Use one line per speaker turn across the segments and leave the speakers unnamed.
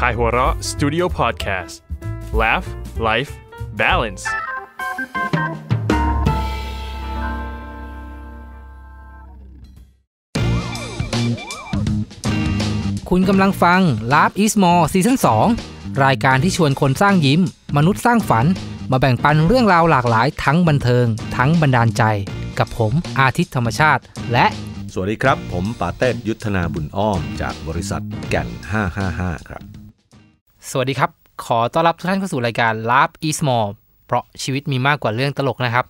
ควเราะสตูดิโอพอดแคสต์ Laugh Life Balance คุณกำลังฟัง Laugh is More ซีซั่น2รายการที่ชวนคนสร้างยิ้ม มนุษย์สร้างฝัน มาแบ่งปันเรื่องราวหลากหลายทั้งบันเทิง ทั้งบันดาลใจ กับผม อาทิตย์ธรรมชาติ และ
สวัสดีครับ ผมปาเต้ยุทธนาบุญอ้อม จากบริษัทแก่น555 ครับ
สวัสดีครับ ขอต้อนรับทุกท่านเข้าสู่รายการ l a v e is More เพราะชีวิตมีมากกว่าเรื่องตลกนะครับ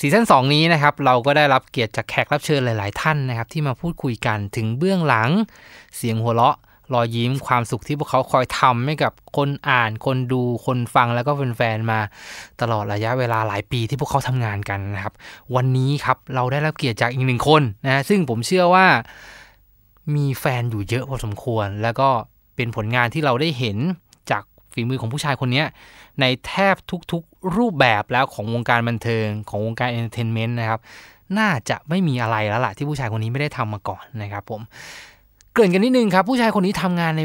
ซีซั่น2 นี้นะครับ เราก็ได้รับเกียรติจากแขกรับเชิญหลาย ๆท่านนะครับ ที่มาพูดคุยกันถึงเบื้องหลัง เสียงหัวเราะรอยยิ้มความสุขที่พวกเขาคอยทำให้กับคนอ่านคนดูคนฟังแล้วก็แฟน ๆ มาตลอดระยะเวลาหลายปีที่พวกเขาทำงานกันนะครับ วันนี้ครับเราได้รับเกียรติจากอีกหนึ่งคนนะ ซึ่งผมเชื่อว่ามีแฟนอยู่เยอะพอสมควรแล้วก็เป็นผลงานที่เราได้เห็นจากฝีมือของผู้ชายคนนี้ ในแทบทุกๆรูปแบบแล้วของวงการบันเทิง ของวงการเอนเตอร์เทนเมนต์นะครับ น่าจะไม่มีอะไรแล้วล่ะที่ผู้ชายคนนี้ไม่ได้ทำมาก่อนนะครับผม เกริ่นกันนิดนึงครับ ผู้ชายคนนี้ทำงานใน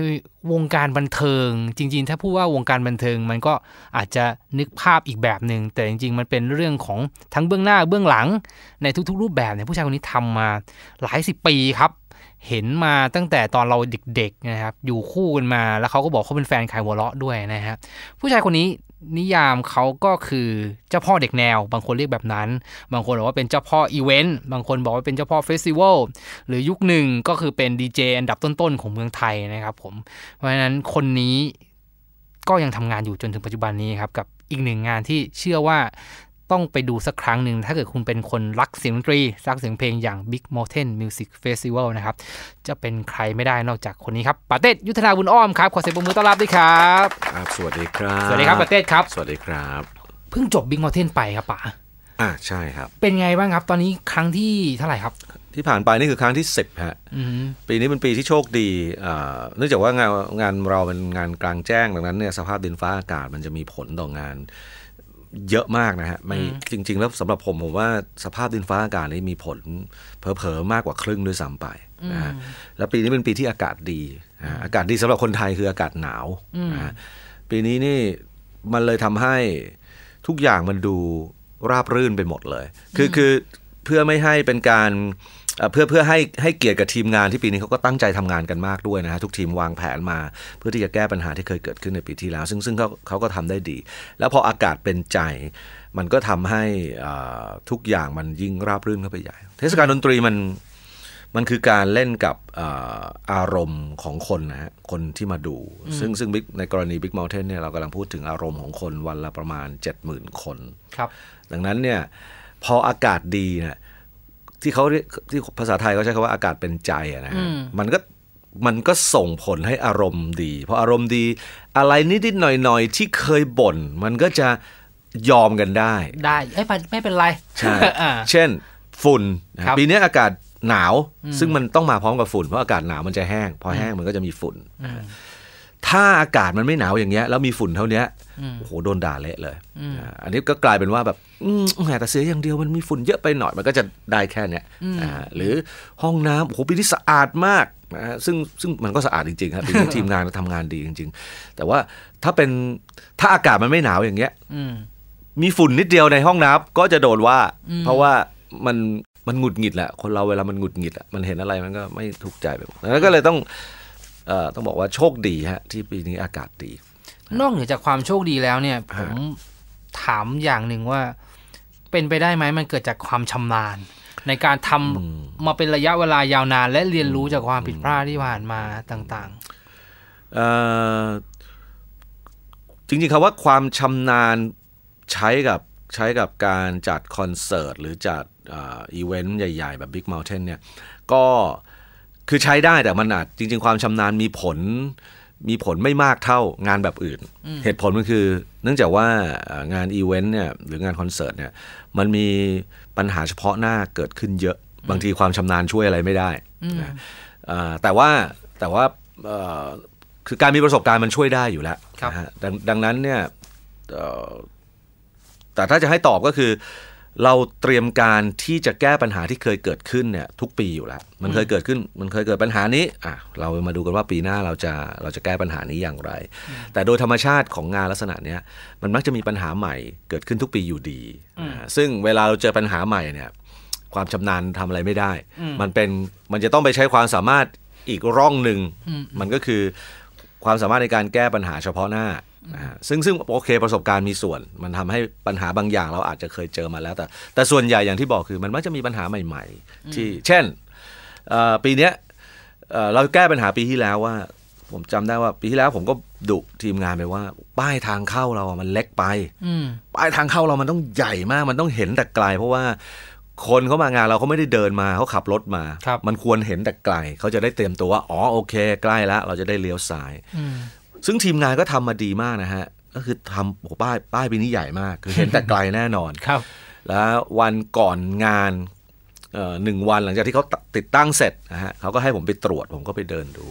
วงการบันเทิง จริงๆ ถ้าพูดว่าวงการบันเทิง มันก็อาจจะนึกภาพอีกแบบหนึ่งแต่จริงๆ มันเป็นเรื่องของทั้งเบื้องหน้าเบื้องหลังในทุกๆรูปแบบเนี่ยผู้ชายคนนี้ทำมาหลายสิบปีครับเห็นมาตั้งแต่ตอนเราเด็กๆนะครับอยู่คู่กันมาแล้วเขาก็บอกเขาเป็นแฟนขายหัวเราะด้วยนะฮะผู้ชายคนนี้นิยามเขาก็คือเจ้าพ่อเด็กแนว บางคนเรียกแบบนั้น บางคนบอกว่าเป็นเจ้าพ่ออีเวนต์บางคนบอกว่าเป็นเจ้าพ่อเฟสติวัลหรือยุคหนึ่งก็คือเป็นดีเจอันดับต้นๆของเมืองไทยนะครับผมเพราะฉะนั้นคนนี้ก็ยังทำงานอยู่จนถึงปัจจุบันนี้ครับกับอีกหนึ่งงานที่เชื่อว่าต้องไปดูสักครั้งหนึ่งถ้าเกิดคุณเป็นคนรักเสียงดนตรี รักเสียงเพลงอย่าง Big Mountain Music Festival นะครับ จะเป็นใครไม่ได้นอกจากคนนี้ครับปาเต้ยุทธนาบุญอ้อมครับ ขอเสียงปรบมือต้อนรับด้วยครับครับสวัสดีครับ สวัสดีครับปาเต้ครับ สวัสดีครับ เพิ่งจบ Big Mountain ไปครับป๋าอ่าใช่ครับ เป็นไงบ้างครับตอนนี้ครั้งที่เท่าไหร่ครับ
ที่ผ่านไปนี่คือครั้งที่สิบฮะปีนี้เป็นปีที่โชคดีเนื่องจากว่างานงานเราเป็นงานกลางแจ้งดังนั้นเนี่ยสภาพดินฟ้าอากาศมันจะมีผลต่องานเยอะมากนะฮะไม่จริง ๆ แล้วสำหรับผมผมว่าสภาพดินฟ้าอากาศนี่มีผลเผลอๆมากกว่าครึ่งด้วยซ้ำไปนะฮะแล้วปีนี้เป็นปีที่อากาศดีอากาศดีสำหรับคนไทยคืออากาศหนาวนะะปีนี้นี่มันเลยทำให้ทุกอย่างมันดูราบรื่นไปหมดเลยคือคือเพื่อไม่ให้เป็นการเพื่อเพื่อให้ให้เกียรติกับทีมงานที่ปีนี้เขาก็ตั้งใจทำงานกันมากด้วยนะฮะทุกทีมวางแผนมา เพื่อที่จะแก้ปัญหาที่เคยเกิดขึ้นในปีที่แล้ว ซึ่งซึ่งเขาเขาก็ทำได้ดี แล้วพออากาศเป็นใจมันก็ทำให้ทุกอย่างมันยิ่งราบรื่นเข้าไปใหญ่ เทศกาลดนตรีมันมันคือการเล่นกับอารมณ์ของคนนะฮะคนที่มาดู ซึ่งซึ่งในกรณี Big Mountain เนี่ยเรากำลังพูดถึงอารมณ์ของคนวันละประมาณ 70,000 คนครับ ดังนั้นเนี่ยพออากาศดีเนะที่เขาที่ภาษาไทยเขาใช้คาว่าอากาศเป็นใจนะฮะมันก็มันก็ส่งผลให้อารมณ์ดีเพราะอารมณ์ดี อะไรนิดๆหน่อยๆ ที่เคยบ่นมันก็จะยอมกันได้
ได้ไม่เป็นไรใช่
เช่นฝุ่นปีนี้อากาศหนาว ซึ่งมันต้องมาพร้อมกับฝุ่นเพราะอากาศหนาวมันจะแห้ง พอแห้งมันก็จะมีฝุ่นถ้าอากาศมันไม่หนาวอย่างเงี้ยแล้วมีฝุ่นเท่านี้โอ้โหโดนด่าเละเลยอันนี้ก็กลายเป็นว่าแบบแต่เสียอย่างเดียวมันมีฝุ่นเยอะไปหน่อยมันก็จะได้แค่เนี้ยหรือห้องน้ำโอ้โหปีนี้สะอาดมากนะซึ่งซึ่งมันก็สะอาดจริงๆครับปีนี้ทีมงานทำงานดีจริงๆ แต่ว่าถ้าเป็นถ้าอากาศมันไม่หนาวอย่างเงี้ยมีฝุ่นนิดเดียวในห้องน้ำก็จะโดนว่า เพราะว่ามันมันหงุดหงิดแหละคนเราเวลามันหงุดหงิดอ่ะมันเห็นอะไรมันก็ไม่ถูกใจแบบนั้นก็เลยต้องต้องบอกว่าโชคดีฮะ ที่ปีนี้อากาศดี
นอกเหนือจากความโชคดีแล้วเนี่ย ผมถามอย่างหนึ่งว่าเป็นไปได้ไหมมันเกิดจากความชำนาญ ในการทำมาเป็นระยะเวลายาวนาน และเรียนรู้จากความผิดพลาดที่ผ่านมาต่าง
ๆจริงๆคำว่าความชำนาญใช้กับใช้กับการจัดคอนเสิร์ต หรือจัดอีเวนต์ใหญ่ ๆ แบบ Big Mountain เนี่ยก็คือใช้ได้แต่มันอาจจริงๆ ความชำนาญมีผลมีผลไม่มากเท่างานแบบอื่น เหตุผลมันคือ เนื่องจากว่างานอีเวนต์เนี่ยหรืองานคอนเสิร์ตเนี่ย มันมีปัญหาเฉพาะหน้าเกิดขึ้นเยอะบางทีความชำนาญช่วยอะไรไม่ได้นะแต่ว่าแต่ว่าคือการมีประสบการณ์มันช่วยได้อยู่แล้วนะฮดดังนั้นเนี่ยแต่ถ้าจะให้ตอบก็คือเราเตรียมการที่จะแก้ปัญหาที่เคยเกิดขึ้นเนี่ยทุกปีอยู่แล้วมันเคยเกิดขึ้น มันเคยเกิดปัญหานี้อ่ะเรามาดูกันว่าปีหน้าเราจะเราจะแก้ปัญหานี้อย่างไร แต่โดยธรรมชาติของงานลักษณะเนี้ยมันมักจะมีปัญหาใหม่เกิดขึ้นทุกปีอยู่ดี ซึ่งเวลาเราเจอปัญหาใหม่เนี่ย ความชำนาญทำอะไรไม่ได้มันเป็นมันจะต้องไปใช้ความสามารถอีกร่องหนึ่งมันก็คือความสามารถในการแก้ปัญหาเฉพาะหน้านะซึ่งซึ่งโอเคประสบการณ์มีส่วน มันทำให้ปัญหาบางอย่าง เราอาจจะเคยเจอมาแล้ว แต่ แต่ส่วนใหญ่อย่างที่บอกคือมันมักจะมีปัญหาใหม่ๆ ที่ เช่น ปีเนี้ยเราแก้ปัญหาปีที่แล้วว่า ผมจำได้ว่าปีที่แล้วผมก็ดุทีมงานไปว่า ป้ายทางเข้าเรามันเล็กไปป้ายทางเข้าเรามันต้องใหญ่มากมันต้องเห็นแต่ไกล เพราะว่าคนเขามางานเราเขาไม่ได้เดินมาเขาขับรถมามันควรเห็นแต่ไกลเขาจะได้เตรียมตัวว่า อ๋อโอเค ใกล้แล้ว เราจะได้เลี้ยวซ้ายซึ่งทีมงานก็ทำมาดีมากนะฮะ ก็คือทำโอ้ป้ายป้ายปีนี้ใหญ่มาก คือเห็นแต่ไกลแน่นอนครับ แล้ววันก่อนงานหนึ่งวันหลังจากที่เขาติดตั้งเสร็จนะฮะเขาก็ให้ผมไปตรวจผมก็ไปเดินดู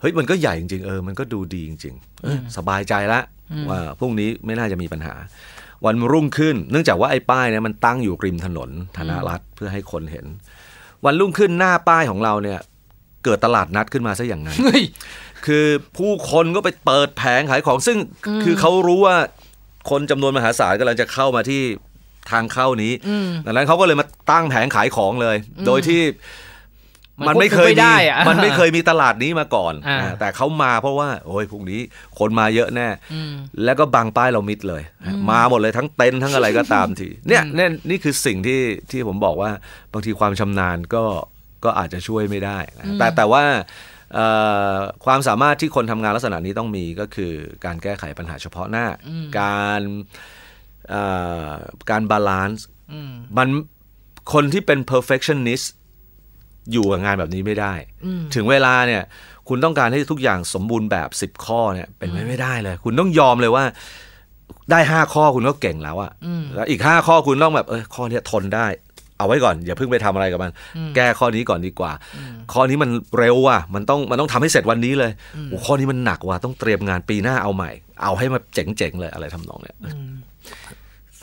เฮ้ยมันก็ใหญ่จริงๆเออมันก็ดูดีจริงๆสบายใจละว่าพรุ่งนี้ไม่น่าจะมีปัญหา วันรุ่งขึ้นเนื่องจากว่าไอ้ป้ายเนี่ยมันตั้งอยู่ริมถนนธนรัฐเพื่อให้คนเห็น วันรุ่งขึ้นหน้าป้ายของเราเนี่ยเกิดตลาดนัดขึ้นมาซะอย่างนั้น คือผู้คนก็ไปเปิดแผงขายของซึ่ง คือเขารู้ว่า คนจำนวนมหาศาลกำลังจะเข้ามาที่ทางเข้านี้ดังนั้นเขาก็เลยมาตั้งแผงขายของเลย โดยที่
มันไม่เคยมีมันไม่เคย
มีตลาดนี้มาก่อนอแต่เขามาเพราะว่า โอ้ยพรุ่งนี้คนมาเยอะแน่ แล้วก็บังป้ายเรามิดเลย มาหมดเลยทั้งเต็นท์ทั้งอะไรก็ตามที เนี่ยนี่คือสิ่งที่ที่ผมบอกว่า บางทีความชำนาญก็ก็อาจจะช่วยไม่ได้นะ แต่แต่ว่าความสามารถที่คนทำงานลักษณะนี้ต้องมีก็คือ การแก้ไขปัญหาเฉพาะหน้า การการบาลานซ์มันคนที่เป็น perfectionist อยู่กับงานแบบนี้ไม่ได้ ถึงเวลาเนี่ยคุณต้องการให้ทุกอย่างสมบูรณ์แบบสิบข้อเนี่ยเป็นไม่ไม่ได้เลย คุณต้องยอมเลยว่าได้ห้าข้อคุณก็เก่งแล้วอะแล้วอีกห้าข้อคุณต้องแบบเออข้อเนี้ยทนได้เอาไว้ก่อนอย่าเพิ่งไปทำอะไรกับมัน แก้ข้อนี้ก่อนดีกว่า ข้อนี้มันเร็วว่ะมันต้องมันต้องทำให้เสร็จวันนี้เลยข้อนี้มันหนักว่ะต้องเตรียมงานปีหน้าเอาใหม่ เอาให้มันเจ๋งๆเลยอะไรทำ
นองเนี้ย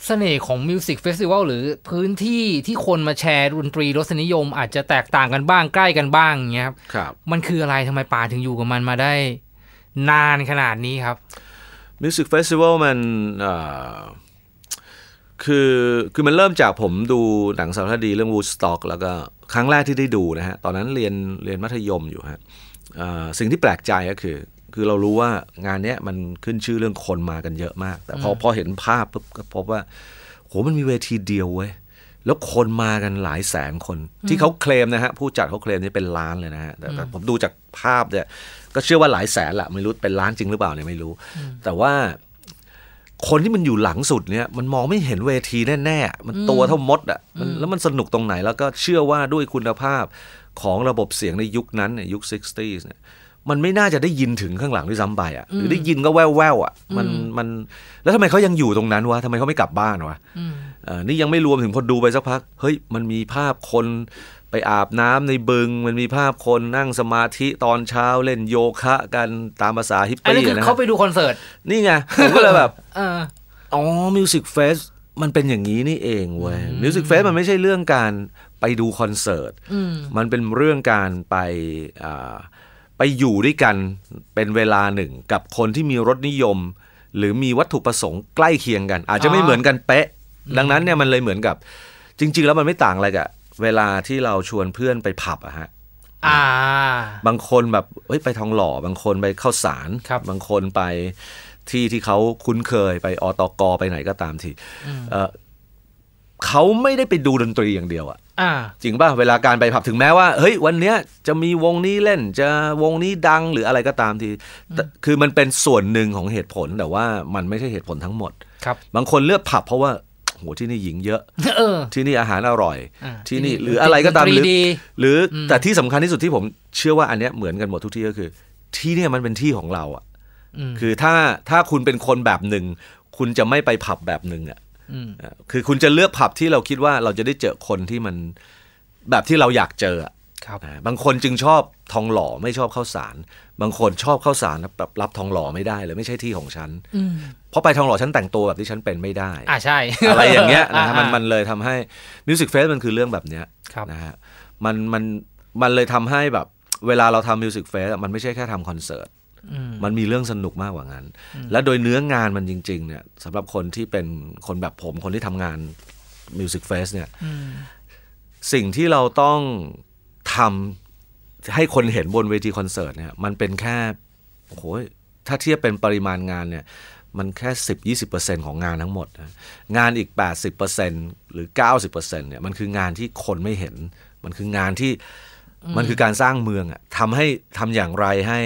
เสน่ห์ของมิวสิกเฟสติวัลหรือพื้นที่ที่คนมาแชร์ดนตรีรสนิยม อาจจะแตกต่างกันบ้างใกล้กันบ้างอย่างเงี้ย ครับ มันคืออะไรทำไมป่าถึงอยู่กับมันมาได้ นานขนาดนี้ครับ
มิวสิกเฟสติวัลมันคือคือมันเริ่มจากผมดูหนังสารคดีเรื่องวูดสต็อกแล้วก็ครั้งแรกที่ได้ดูนะฮะตอนนั้นเรียนเรียนมัธยมอยู่ฮะสิ่งที่แปลกใจก็คือ คือเรารู้ว่างานเนี้ยมันขึ้นชื่อเรื่องคนมากันเยอะมาก แต่พอพอเห็นภาพปุ๊บก็พบว่าโหมันมีเวทีเดียวเว้ยแล้วคนมากันหลายแสนคนที่เขาเคลมนะฮะผู้จัดเขาเคลมนี่เป็นล้านเลยนะฮะแต่ผมดูจากภาพเนี่ยก็เชื่อว่าหลายแสนแหละไม่รู้เป็นล้านจริงหรือเปล่าเนี่ยไม่รู้ แต่ว่าคนที่มันอยู่หลังสุดเนี่ยมันมองไม่เห็นเวทีแน่ๆมันตัวเท่ามดอ่ะแล้วมันสนุกตรงไหน แล้วก็เชื่อว่าด้วยคุณภาพของระบบเสียงในยุคนั้นเนี่ยยุค 60s เนี่ย มันไม่น่าจะได้ยินถึงข้างหลังด้วยซ้ำไปอ่ะหรือได้ยินก็แว่วๆอ่ะมันมันแล้วทำไมเขายังอยู่ตรงนั้นวะทำไมเขาไม่กลับบ้านวะอ่นี่ยังไม่รวมถึงพอดูไปสักพักเฮ้ยมันมีภาพคนไปอาบน้ำในบึงมันมีภาพคนนั่งสมาธิตอนเช้าเล่นโยคะกันตามภาษาฮิปปี้นะอันนี้คือเขาไป
ดูคอนเสิร์ต นี่ไง ผมก็เลยแบบอ
๋อมิวสิกเฟสมันเป็นอย่างนี้นี่เองเว้ยมิวสิกเฟสมันไม่ใช่เรื่องการไปดูคอนเสิร์ต มันเป็นเรื่องการไปไปอยู่ด้วยกันเป็นเวลาหนึ่ง กับคนที่มีรสนิยม หรือมีวัตถุประสงค์ใกล้เคียงกัน อาจจะไม่เหมือนกันเป๊ะ ดังนั้นเนี่ยมันเลยเหมือนกับ จริง ๆ แล้วมันไม่ต่างอะไรกับเวลาที่เราชวนเพื่อนไปผับอะฮะ อ่า บางคนแบบเฮ้ยไปทองหล่อ บางคนไปเข้าสารครับบางคนไปที่ที่เขาคุ้นเคยไปอตกไปไหนก็ตามทีเขาไม่ได้ไปดูดนตรีอย่างเดียวอะ่จริงป่ะเวลาการไปผับถึงแม้ว่าเฮ้ยวันเนี้ยจะมีวงนี้เล่น จะวงนี้ดังหรืออะไรก็ตามที คือมันเป็นส่วนหนึ่งของเหตุผล แต่ว่า มันไม่ใช่เหตุผลทั้งหมด ครับ บางคนเลือกผับ เพราะว่าหที่นี่หญิงเยอะที่นี่อาหารอร่อย
ที่นี่หรืออะไรก็ตามหรือ
หรือแต่ที่สำคัญที่สุดที่ผมเชื่อว่า อันเนี้ยเหมือนกันหมดทุกที่ก็คือ ที่เนี่ยมันเป็นที่ของเราอ่ะคือถ้าถ้าคุณเป็นคนแบบหนึ่ง คุณจะไม่ไปผับแบบหนึ่งอ่ะคือคุณจะเลือกผับที่เราคิดว่าเราจะได้เจอคนที่มันแบบที่เราอยากเจอ
ครับ บางคน
จึงชอบทองหล่อไม่ชอบข้าวสารบางคนชอบเข้าสารแบบรับทองหล่อไม่ได้เลยไม่ใช่ที่ของฉันเพราะไปทองหล่อฉันแต่งตัวแบบที่ฉันเป็นไม่ได้อ่าใช่อะไรอย่างเงี้ยนะมันมันเลยทำให้มิวสิกเฟสมันคือเรื่องแบบเนี้ยนะฮะมันมันมันเลยทำให้แบบ เวลาเราทำมิวสิกเฟสมันไม่ใช่แค่ทำคอนเสิร์ตมันมีเรื่องสนุกมากกว่างั้น และโดยเนื้องานมันจริง ๆเนี่ยสำหรับคนที่เป็นคนแบบผมคนที่ทำงานมิวสิกเฟสเนี่ยสิ่งที่เราต้องทำให้คนเห็นบนเวทีคอนเสิร์ตเนี่ยมันเป็นแค่โอ้โหถ้าเทียบเป็นปริมาณงานเนี่ย มันแค่สิบ10 20 ของงานทั้งหมดนะงานอีก 80 หรือ 90เนี่ยมันคืองานที่คนไม่เห็น มันคืองานที่มันคือการสร้างเมืองอะทำให้ทำอย่างไรให้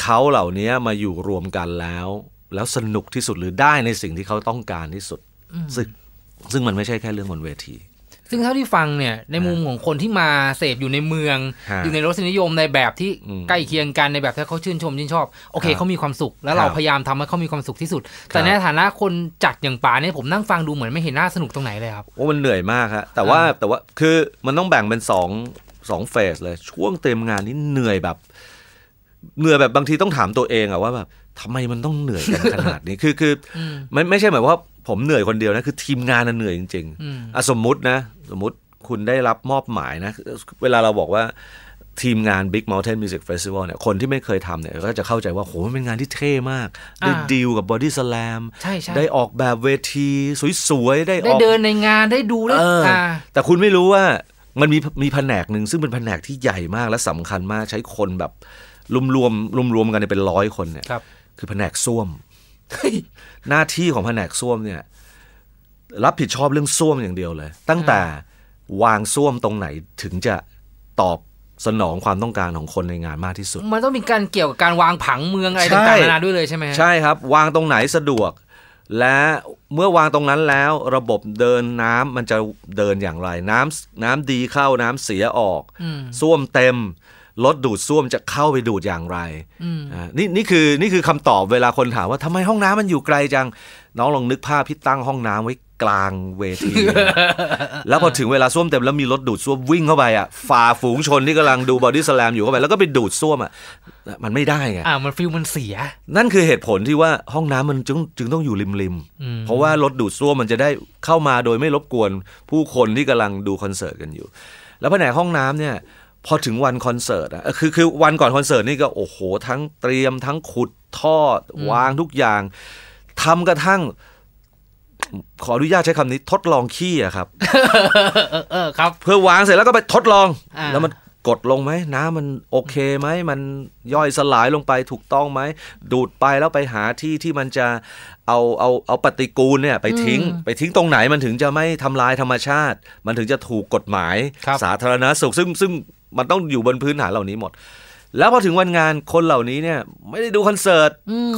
เขาเหล่านี้มาอยู่รวมกันแล้ว แล้วสนุกที่สุดหรือได้ในสิ่งที่เขาต้องการที่สุด ซึ่งซึ่งมันไม่ใช่แค่เรื่องบนเวที
ซึ่งเท่าที่ฟังเนี่ยในมุมของคนที่มาเสพอยู่ในเมือง อยู่ในรสนิยมในแบบที่ใกล้เคียงกัน ในแบบที่เขาชื่นชมชื่นชอบโอเคเขามีความสุข แล้วเราพยายามทำให้เขามีความสุขที่สุด แต่ในฐานะคนจัดอย่างป่าเนี่ยผมนั่งฟังดูเหมือนไม่เห็นน่าสนุกตรงไหนเลยครับ
โอ้มันเหนื่อยมากับแต่ว่าแต่ว่าคือมันต้องแบ่งเป็นสองสองเฟสเลยช่วงเต็มงานนี่เหนื่อยแบบ เหนื่อยแบบบางทีต้องถามตัวเองอะว่าแบบทำไมมันต้องเหนื่อยกันขนาดนี้คือคือไม่ไม่ใช่หมายว่า ผมเหนื่อยคนเดียวนะคือทีมงานน่ะเหนื่อยจริง ๆอ่ะสมมุตินะสมมติคุณได้รับมอบหมายนะเวลาเราบอกว่า ทีมงาน Big Mountain Music Festival เนี่ยคนที่ไม่เคยทำเนี่ยก็จะเข้าใจว่าโหเป็นงานที่เท่มาก ได้ดีลกับบอดี้สแลมได้ออกแบบเวทีสวยๆ ได้ได้เดิ
นในงานได้ดูแล้
แต่คุณไม่รู้ว่ามันมีมีแผนกหนึ่งซึ่งเป็นแผนกที่ใหญ่มากและสำคัญมากใช้คนแบบรวมรวมรวมรวมกันเป็นร้อยคนเนี่ยคคือแผนกส้วมหน้าที่ของแผนกส้วมเนี่ยรับผิดชอบเรื่องส้วมอย่างเดียวเลย ตั้งแต่วางส้วมตรงไหนถึงจะตอบสนองความต้องการของคนในงานมากที่สุด
มันต้องมีการเกี่ยวกับการวางผังเมืองอะไรต่างๆนานาด้วยเลยใช่ไหมใช่
ครับวางตรงไหนสะดวก และเมื่อวางตรงนั้นแล้วระบบเดินน้ำมันจะเดินอย่างไรน้ำน้ำดีเข้าน้ำเสียออก ส้วมเต็มรถดูดส้วมจะเข้าไปดูดอย่างไรนี่นี่คือนี่คือคำตอบเวลาคนถามว่าทำไมห้องน้ำมันอยู่ไกลจังน้องลองนึกภาพพี่ตั้งห้องน้ำไว้กลางเวทีแล้วพอถึงเวลาส้วมเต็มแล้วมีรถดูดส้วมวิ่งเข้าไปอ่ะฝ่าฝูงชนที่กำลังดูบอดี้สแลมอยู่เข้าไปแล้วก็ไปดูดส้วมอ่ะมันไม่ได้ไงอ
่ามันฟิลมันเสีย
นั่นคือเหตุผลที่ว่าห้องน้ำมันจึงจึงต้องอยู่ริมริมเพราะว่ารถดูดส้วมมันจะได้เข้ามาโดยไม่รบกวนผู้คนที่กำลังดูคอนเสิร์ตกันอยู่ แล้วแผนกห้องน้ำเนี่ย พอถึงวันคอนเสิร์ตอ่ะคือคือวันก่อนคอนเสิร์ตนี่ก็โอ้โห ทั้งเตรียมทั้งขุดท่อวางทุกอย่าง ทำกระทั่งขออนุญาตใช้คำนี้ทดลองขี้อะครับเออครับ เพื่อวางเสร็จแล้วก็ไปทดลอง แล้วมันกดลงไหมน้ำมันโอเคไหมมันย่อยสลายลงไปถูกต้องไหมดูดไปแล้วไปหาที่ที่มันจะเอาเอาเอาปฏิกูลเนี่ยไปทิ้งไปทิ้งตรงไหนมันถึงจะไม่ทำลายธรรมชาติ มันถึงจะถูกกฎหมายสาธารณสุขซึ่งซึ่งมันต้องอยู่บนพื้นฐานเหล่านี้หมดแล้วพอถึงวันงานคนเหล่านี้เนี่ยไม่ได้ดูคอนเสิร์ต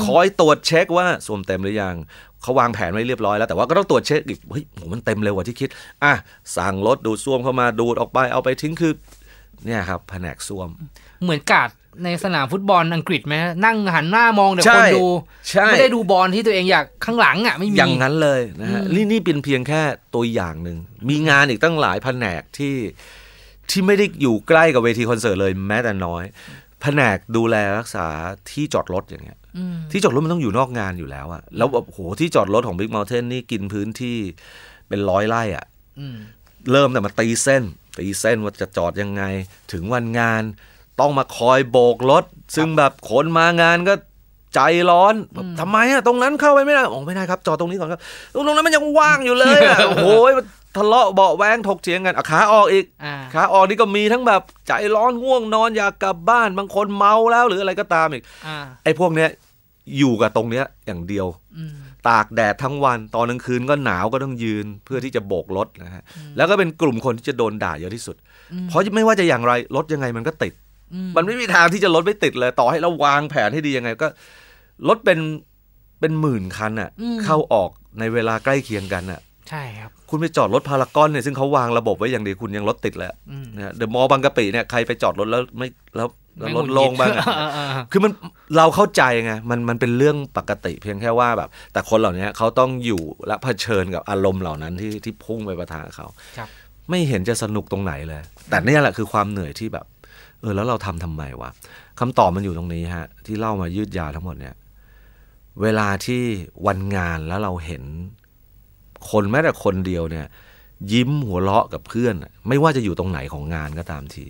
คอยตรวจเช็คว่าสวมเต็มหรือยังเขาวางแผนไว้เรียบร้อยแล้วแต่ว่าก็ต้องตรวจเช็คอีกเฮ้ย มันเต็มเร็วกว่าที่คิด อ่ะสั่งรถดูซ่วมเข้ามาดูดออกไปเอาไปทิ้งคือ เนี่ยครับแผนกซ่วม
เหมือนกาดในสนามฟุตบอลอังกฤษไหมนั่งหันหน้ามองแต่คนดูไม่ได้ดูบอลที่ตัวเองอยากข้างหลังอ่ะไม่มีอย่างนั้น
เลยนะฮะนี่นี่เป็นเพียงแค่ตัวอย่างหนึ่งมีงานอีกตั้งหลายแผนกที่ที่ไม่ได้อยู่ใกล้กับเวทีคอนเสิร์ตเลยแม้แต่น้อยแผนกดูแลรักษาที่จอดรถอย่างเงี้ยที่จอดรถมันต้องอยู่นอกงานอยู่แล้วอะแล้วแบบโหที่จอดรถของ Big Mountain นี่กินพื้นที่เป็นร้อยไร่อะเริ่มแต่มาตีเส้น ตีเส้นว่าจะจอดยังไงถึงวันงานต้องมาคอยโบกรถ ซึ่งแบบขนมางานก็ใจร้อนทำทำไมอะตรงนั้นเข้าไปไม่ได้โอ้ไม่ได้ครับ จอดตรงนี้ก่อนครับ ตรงนั้นมันยังว่างอยู่เลยอะโอ้โหทะเลาะเบาแวงถกเถียงกัน ขาออกอีก ขาออกนี่ก็มีทั้งแบบ ใจร้อนง่วงนอนอยากกลับบ้าน บางคนเมาแล้ว หรืออะไรก็ตามอีกไอ้พวกเนี้ยอยู่กับตรงเนี้ย อย่างเดียว ตากแดดทั้งวัน ตอนกลางคืนก็หนาวก็ต้องยืน เพื่อที่จะโบกรถนะฮะ แล้วก็เป็นกลุ่มคนที่จะโดนด่าเยอะที่สุด เพราะไม่ว่าจะอย่างไรรถยังไงมันก็ติดมันไม่มีทางที่จะลดไม่ติดเลย ต่อให้เราวางแผนให้ดียังไงก็รถเป็นเป็นหมื่นคันอะ่ะเข้าออกในเวลาใกล้เคียงกันอะ่ะใช่ครับคุณไปจอดรถพารากอนเนี่ยซึ่งเขาวางระบบไว้อย่างดีคุณยังรถติดแล้วนะเดี๋ยวมอบางกะปิเนี่ยใครไปจอดรถแล้วไม่แล้วรถลงบ้างคือมันเราเข้าใจไงมันมันเป็นเรื่องปกติ เพียงแค่ว่าแบบ แต่คนเหล่านี้เขาต้องอยู่และะเผชิญกับอารมณ์เหล่านั้นที่ที่พุ่งไปประทะเขาไม่เห็นจะสนุกตรงไหนเลย แต่นี่แหละคือความเหนื่อยที่แบบเออแล้วเราทำทำไมวะคำตอบมันอยู่ตรงนี้ฮะ ที่เล่ามายืดยาวทั้งหมดเนี่ยเวลาที่วันงานแล้วเราเห็น คนแม้แต่คนเดียวเนี่ย ยิ้มหัวเราะกับเพื่อนไม่ว่าจะอยู่ตรงไหนของงานก็ตามที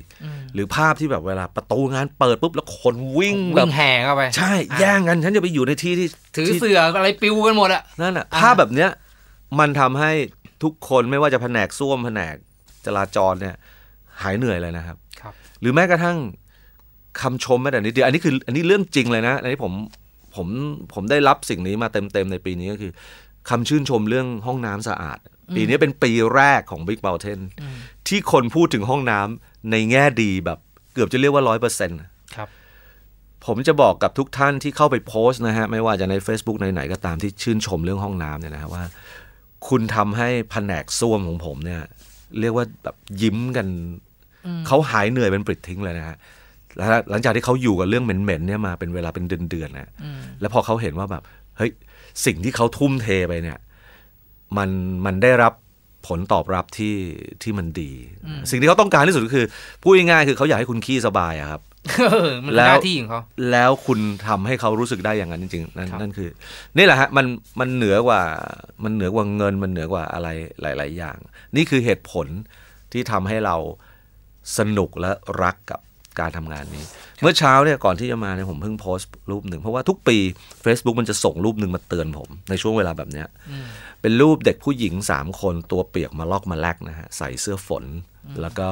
หรือภาพที่แบบเวลาประตูงาน เปิดปุ๊บแล้วคนวิ่งแบบแห่เข้าไปใช่แย่งกันฉันจะไปอยู่ในที่ที่ ถือเสือ
อะไรปิวกันหมดอะนั
่นอะภาพแบบเนี้ยมันทำให้ทุกคนไม่ว่าจะแผนกส้วมแผนกจราจรเนี่ย หายเหนื่อยเลยนะครับหรือแม้กระทั่งคำชมแม้แต่นิดเดียวอันนี้คืออันนี้เรื่องจริงเลยนะอันนี้ผมผมผมได้รับสิ่งนี้มาเต็มๆในปีนี้ก็คือ คำชื่นชมเรื่องห้องน้ำสะอาด ปีนี้เป็นปีแรกของ Big Mountain ที่คนพูดถึงห้องน้ำในแง่ดีแบบเกือบจะเรียกว่าร้อยเปอร์เซ็นต์ครับผมจะบอกกับทุกท่านที่เข้าไปโพสต์นะฮะไม่ว่าจะใน Facebook ไหน ๆ ก็ตามที่ชื่นชมเรื่องห้องน้ำเนี่ยนะฮะว่า คุณทำให้แผนกซ่วมของผมเนี่ยเรียกว่าแบบยิ้มกันเขาหายเหนื่อยเป็นปริดทิ้งเลยนะฮะหลังจากที่เขาอยู่กับเรื่องเหม็นๆเนี่ยมาเป็นเวลา เป็นเดือนๆนะแล้วพอเขาเห็นว่าแบบ เฮ้ย สิ่งที่เขาทุ่มเทไปเนี่ย มัน มันได้รับผลตอบรับที่ ที่มันดี สิ่งที่เขาต้องการที่สุดก็คือ พูดง่ายๆคือเขาอยากให้คุณขี้สบายอะครับแล้วที่ของเขา แล้วคุณทำให้เขารู้สึกได้อย่างนั้นจริง ๆ นั่นนั่นคือ นี่แหละฮะ มัน มันเหนือกว่า มันเหนือกว่าเงิน มันเหนือกว่าอะไรหลาย ๆ อย่าง นี่คือเหตุผลที่ทำให้เราสนุกและรักกับการทำงานนี้ เมื่อเช้าเนี่ยก่อนที่จะมาเนี่ยผมเพิ่งโพสต์รูปหนึ่งเพราะว่าทุกปี Facebook มันจะส่งรูปหนึ่งมาเตือนผม ในช่วงเวลาแบบเนี้ยเป็นรูปเด็กผู้หญิง 3 คนตัวเปียกมาลอกมาแลกนะฮะ ใส่เสื้อฝนแล้วก็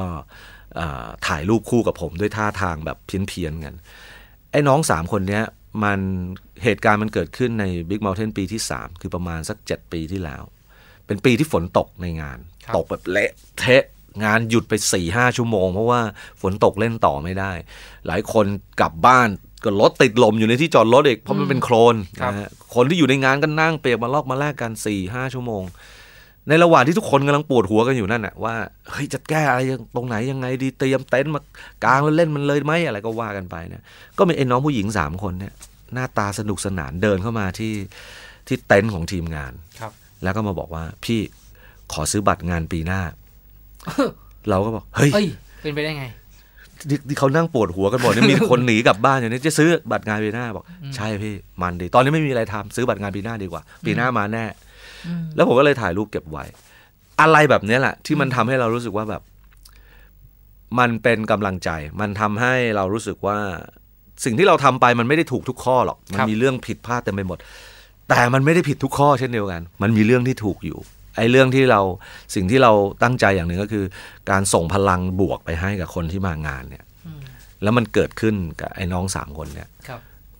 ถ่ายรูปคู่กับผมด้วยท่าทางแบบเพี้ยนๆกันไอ้น้อง 3 คนเนี้ยมันเหตุการณ์มันเกิดขึ้นใน Big Mountain ปีที่ 3 คือประมาณสัก 7 ปีที่แล้ว เป็นปีที่ฝนตกในงาน ตกแบบเละเทะงานหยุดไป4ี่ห้าชั่วโมง เพราะว่าฝนตกเล่นต่อไม่ได้ หลายคนกลับบ้านก็รถติดลมอยู่ในที่จอดรถเอกเพราะมันเป็นโคลนนะคนที่อยู่ในงานก็นั่งเปียกมาลอกมาแลกกัน4ี่ห้าชั่วโมง ในระหว่างที่ทุกคนกำลังปวดหัวกันอยู่นั่นแหะว่า เฮ้ยจะแก้อะไรตรงไหน ยังไงดีเตรียมเต็นท์มากลางแล้วเล่นมันเลยไหมอะไรก็ว่ากันไปเนี่ย ก็มีไอ้น้องผู้หญิงสามคนเนี่ย หน้าตาสนุกสนานเดินเข้ามาที่ที่เต็นท์ของทีมงานครับ แล้วก็มาบอกว่าพี่ขอซื้อบัตรงานปีหน้าเราก็บอกเฮ้ย เป็นไปได้ไงที่เขานั่งปวดหัวกันหมดเนี่ยมีคนหนีกลับบ้านอย่างนี้จะซื้อบัตรงานปีหน้าบอก ใช่พี่มันดี ตอนนี้ไม่มีอะไรทำซื้อบัตรงานปีหน้าดีกว่า ปีหน้ามาแน่ แล้วผมก็เลยถ่ายรูปเก็บไว้ อะไรแบบนี้แหละที่มันทำให้เรารู้สึกว่าแบบ มันเป็นกำลังใจ มันทำให้เรารู้สึกว่า สิ่งที่เราทำไปมันไม่ได้ถูกทุกข้อหรอกมันมีเรื่องผิดพลาดเต็มไปหมด แต่มันไม่ได้ผิดทุกข้อ เช่นเดียวกันมันมีเรื่องที่ถูกอยู่ไอ้เรื่องที่เราสิ่งที่เราตั้งใจอย่างหนึ่งก็คือ การส่งพลังบวกไปให้กับคนที่มางานเนี่ยแล้วมันเกิดขึ้นกับไอ้น้องสามคนเนี่ย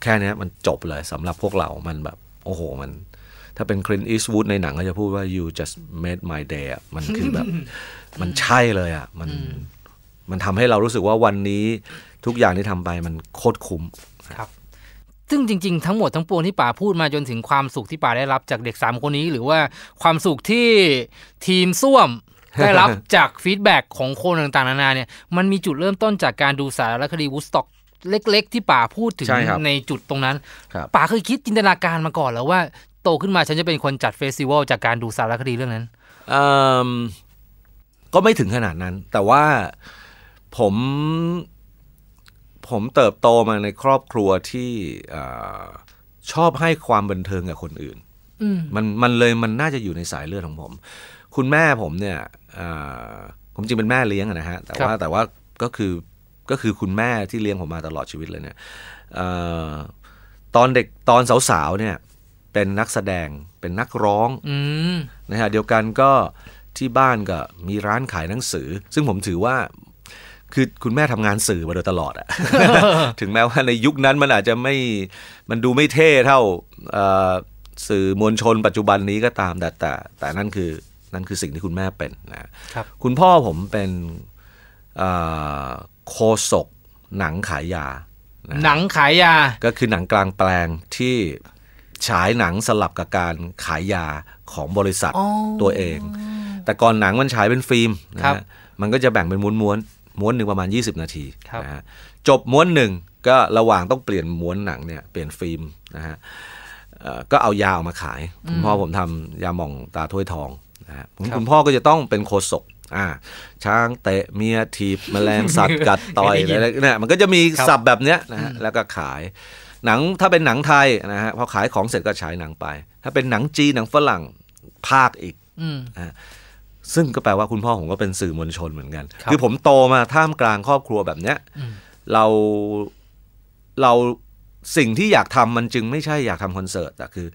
แค่นี้มันจบเลยสำหรับพวกเรามันแบบโอ้โห มันถ้าเป็นคลินอีสวูดในหนังก็จะพูดว่า you just made my day มันคือแบบ มันใช่เลยอ่ะมันมันทำให้เรารู้สึกว่าวันนี้ทุกอย่างที่ทำไปมันโคตรคุ้ม
ครับซึ่งจริง ๆ ทั้งหมดทั้งปวงที่ป๋าพูดมาจนถึงความสุขที่ป๋าได้รับจากเด็ก 3 คนนี้ หรือว่าความสุขที่ทีมส้วมได้รับจากฟีดแบ็กของคนต่างๆนานา เนี่ยมันมีจุดเริ่มต้นจากการดูสารคดีวูสต็อก เล็ก ๆ ที่ป๋าพูดถึงใในจุดตรงนั้นป๋าเคยคิดจินตนาการมาก่อน แล้วว่าโตขึ้นมาฉันจะเป็นคนจัดเฟสติวัลจากการดูสารคดีเรื่องนั้น
ก็ไม่ถึงขนาดนั้น แต่ว่าผมผมเติบโตมาในครอบครัวที่ชอบให้ความบันเทิงกับคนอื่นมันมันเลยมันน่าจะอยู่ในสายเลือดของผม คุณแม่ผมเนี่ยผมจริงเป็นแม่เลี้ยงนะฮะ แต่ว่าแต่ว่าก็คือก็คือคุณแม่ที่เลี้ยงผมมาตลอดชีวิตเลยเนี่ยตอนเด็กตอนสาวๆเนี่ยเป็นนักแสดงเป็นนักร้องนะฮะเดียวกันก็ที่บ้านก็มีร้านขายหนังสือ ซึ่งผมถือว่าคือคุณแม่ทำงานสื่อมาโดยตลอดอะถึงแม้ว่าในยุคนั้นมันอาจจะไม่ มันดูไม่เท่เท่าสื่อมวลชนปัจจุบันนี้ก็ตาม แต่แต่แต่นั่นคือ นั่นคือสิ่งที่คุณแม่เป็นนะ ครับ คุณพ่อผมเป็นโคศกหนังขายยา
หนังขายยา
ก็คือหนังกลางแปลงที่ฉายหนังสลับกับการขายยาของบริษัทตัวเอง แต่ก่อนหนังมันฉายเป็นฟิล์มนะมันก็จะแบ่งเป็นม้วนม้วนหนึ่งประมาณ 20 นาทีนะฮะจบม้วนหนึ่งก็ระหว่างต้องเปลี่ยนม้วนหนังเนี่ยเปลี่ยนฟิล์มนะฮะก็เอายาออกมาขายคุณพ่อผมทำยาหม่องตาถ้วยทองนะฮะคุณพ่อก็จะต้องเป็นโคศกอ่าช้างเตะเมียทีบแมลงสัตว์กัดต่อยอะไรเนี่ยมันก็จะมีสับแบบเนี้ยนะฮะแล้วก็ขาย หนังถ้าเป็นหนังไทยนะฮะพอขายของเสร็จก็ฉายหนังไป ถ้าเป็นหนังจีนหนังฝรั่งภาคอีกอ่าซึ่งก็แปลว่าคุณพ่อผมก็เป็นสื่อมวลชนเหมือนกัน คือผมโตมาท่ามกลางครอบครัวแบบเนี้ยเราเราสิ่งที่อยากทำมันจึงไม่ใช่อยากทำคอนเสิร์ตแต่คือ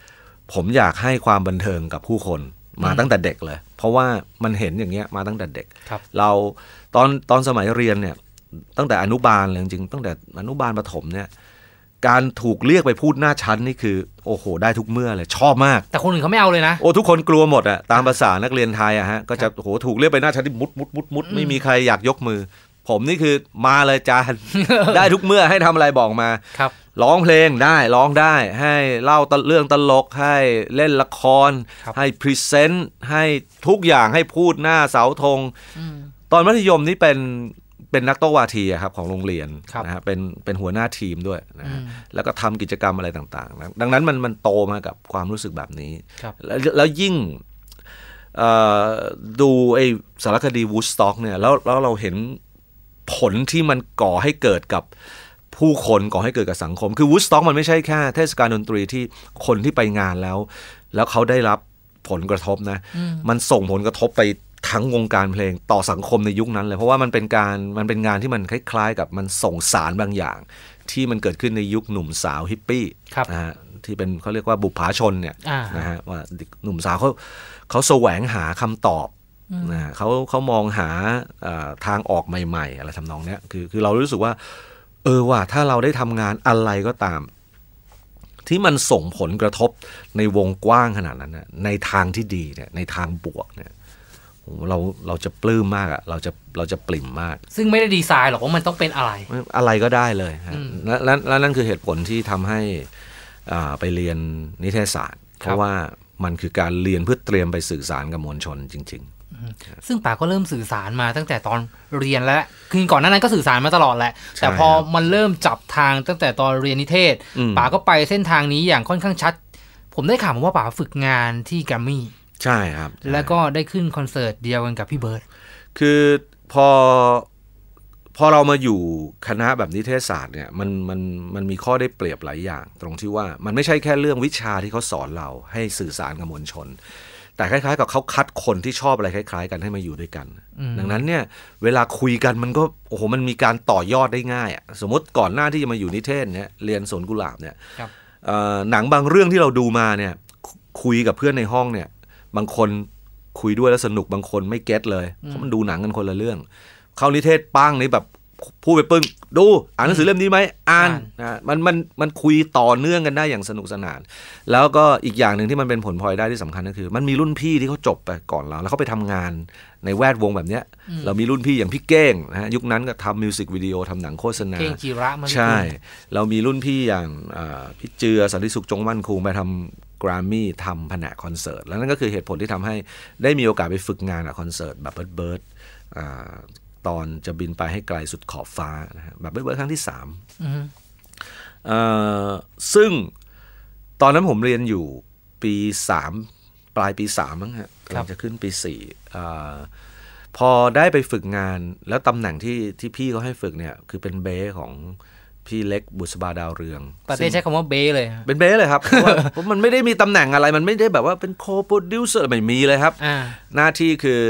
ผมอยากให้ความบันเทิงกับผู้คนมาตั้งแต่เด็กเลย เพราะว่ามันเห็นอย่างเงี้ยมาตั้งแต่เด็กรเราตอนตอนสมัยเรียนเนี่ยตั้งแต่อนุบาลเลยจริงตั้งแต่อนุบาลประถมเนี่ยการถูกเรียกไปพูดหน้าชั้นนี่คือ โอ้โห ได้ทุกเมื่อเลยชอบมาก แ
ต่คนอื่นเขาไม่เอาเลยนะ
โอ้ทุกคนกลัวหมดอะตามภาษานักเรียนไทยอะฮะก็จะโอ้โหถูกเรียกไปหน้าชั้นที่มุดมุดมุดมุดไม่มีใครอยากยกมือ ผมนี่คือมาเลยจานได้ทุกเมื่อให้ทำอะไรบอกมาครับร้องเพลงได้ร้องได้ให้เล่าเรื่องตลกให้เล่นละครให้พรีเซนต์ให้ทุกอย่างให้พูดหน้าเสาธงตอนมัธยมนี่เป็นเป็นนักโต้วาทีครับของโรงเรียนนะฮะเป็นเป็นหัวหน้าทีมด้วยนะฮะแล้วก็ทำกิจกรรมอะไรต่าง ๆ ดังนั้นมันมันโตมากับความรู้สึกแบบนี้ แล้วแล้วยิ่งดูไอสารคดีวูดสต็อกเนี่ยแล้วแล้วเราเห็นผลที่มันก่อให้เกิดกับผู้คนก่อให้เกิดกับสังคม คือวูดสต็อกมันไม่ใช่แค่เทศกาลดนตรีที่คนที่ไปงานแล้ว แล้วเขาได้รับผลกระทบนะ มันส่งผลกระทบไปทั้งวงการเพลงต่อสังคมในยุคนั้นเลยเพราะว่ามันเป็นการมันเป็นงานที่มันคล้าย ๆ กับมันส่งสารบางอย่าง ที่มันเกิดขึ้นในยุคหนุ่มสาวฮิปปี้นะฮะที่เป็นเขาเรียกว่าบุปผาชนเนี่ยนะฮะว่าหนุ่มสาวเขาเขาแสวงหาคำตอบนะเขาเขามองหาทางออกใหม่ๆอะไรทำนองเนี้ยคือคือเรารู้สึกว่า เออว่าถ้าเราได้ทำงานอะไรก็ตาม ที่มันส่งผลกระทบในวงกว้างขนาดนั้นนะในทางที่ดีเนี่ยในทางบวกเนี่ยเราเราจะปลื้มมากอะเราจะเราจะปริ่มมาก
ซึ่งไม่ได้ดีไซน์หรอกว่ามันต้องเป็นอะไร
อะไรก็ได้เลยะและและนั่นคือเหตุผลที่ทำให้ไปเรียนนิเทศศาสตร์ เพราะว่ามันคือการเรียนเพื่อเตรียมไปสื่อสาร กับมวลชนจริง
ๆ ซึ่งป๋าก็เริ่มสื่อสารมาตั้งแต่ตอนเรียนแล้ว คือก่อนหน้านั้นก็สื่อสารมาตลอดแหละ แต่พอมันเริ่มจับทางตั้งแต่ตอนเรียนนิเทศป๋าก็ไปเส้นทางนี้อย่างค่อนข้างชัด ผมได้ข่าวมาว่าป๋าฝึกงานที่แกรมมี่ใช่ครับแล้วก็ได้ขึ้นคอนเสิร์ตเดียวกันกับพี่เบิร์ดคือพ
อพอเรามาอยู่คณะแบบนิเทศศาสตร์เนี่ยมันมันมันมีข้อได้เปรียบหลายอย่าง ตรงที่ว่ามันไม่ใช่แค่เรื่องวิชาที่เขาสอนเราให้สื่อสารกับมวลชน แต่คล้าย ๆ กับเขาคัดคนที่ชอบอะไรคล้ายๆกันให้มาอยู่ด้วยกันดังนั้นเนี่ยเวลาคุยกันมันก็โอ้โหมันมีการต่อยอดได้ง่ายอ่ะสมมติก่อนหน้าที่จะมาอยู่นิเทศเนี่ยเรียนสวนกุหลาบเนี่ยหนังบางเรื่องที่เราดูมาเนี่ยคุยกับเพื่อนในห้องเนี่ยบางคนคุยด้วยแล้วสนุกบางคนไม่เก็ตเลยเพราะมันดูหนังกันคนละเรื่องเข้านิเทศปัางนี่แบบพูดไปปึ้งดูอ่านหนังสือเล่มนี้ไหมอ่านนะมันมันมันคุยต่อเนื่องกันได้อย่างสนุกสนานแล้วก็อีกอย่างหนึ่งที่มันเป็นผลพลอยได้ที่สำคัญก็คือ มันมีรุ่นพี่ที่เขาจบไปก่อนเราแล้วเขาไปทำงานในแวดวงแบบเนี้ยเรามีรุ่นพี่อย่างพี่เก้งนะฮะยุคนั้นก็ทำมิวสิกวิดีโอทำหนังโฆษณาเก้งจีระมาใช่ เรามีรุ่นพี่อย่างพี่เจือสันติสุขจงมั่นคงไปทรามี่ทำแผนกคอนเสิร์ต แล้วนั่นก็คือเหตุผลที่ทำให้ได้มีโอกาสไปฝึกงานอะคอนเสิร์ตแบบเบิร์ดเบิร์ดตอนจะบินไปให้ไกลสุดขอบฟ้านะฮะแบบเบิร์ดเบิร์ดครั้งที่สามซึ่งตอนนั้นผมเรียนอยู่ปีสามปลายปีสามมั้งฮะกำลังจะขึ้นปีสี่พอได้ไปฝึกงานแล้วตำแหน่งที่ที่พี่เขาให้ฝึกเนี่ย คือเป็นเบสของพี่เล็กบุษบาดาวเรืองปาเต้ใช้คำว่าเบ้เลย เป็นเบ้เลยครับ เพราะมันไม่ได้มีตำแหน่งอะไร มันไม่ได้แบบว่าเป็นโคโปรดิวเซอร์ไม่มีเลยครับหน้าที่คือ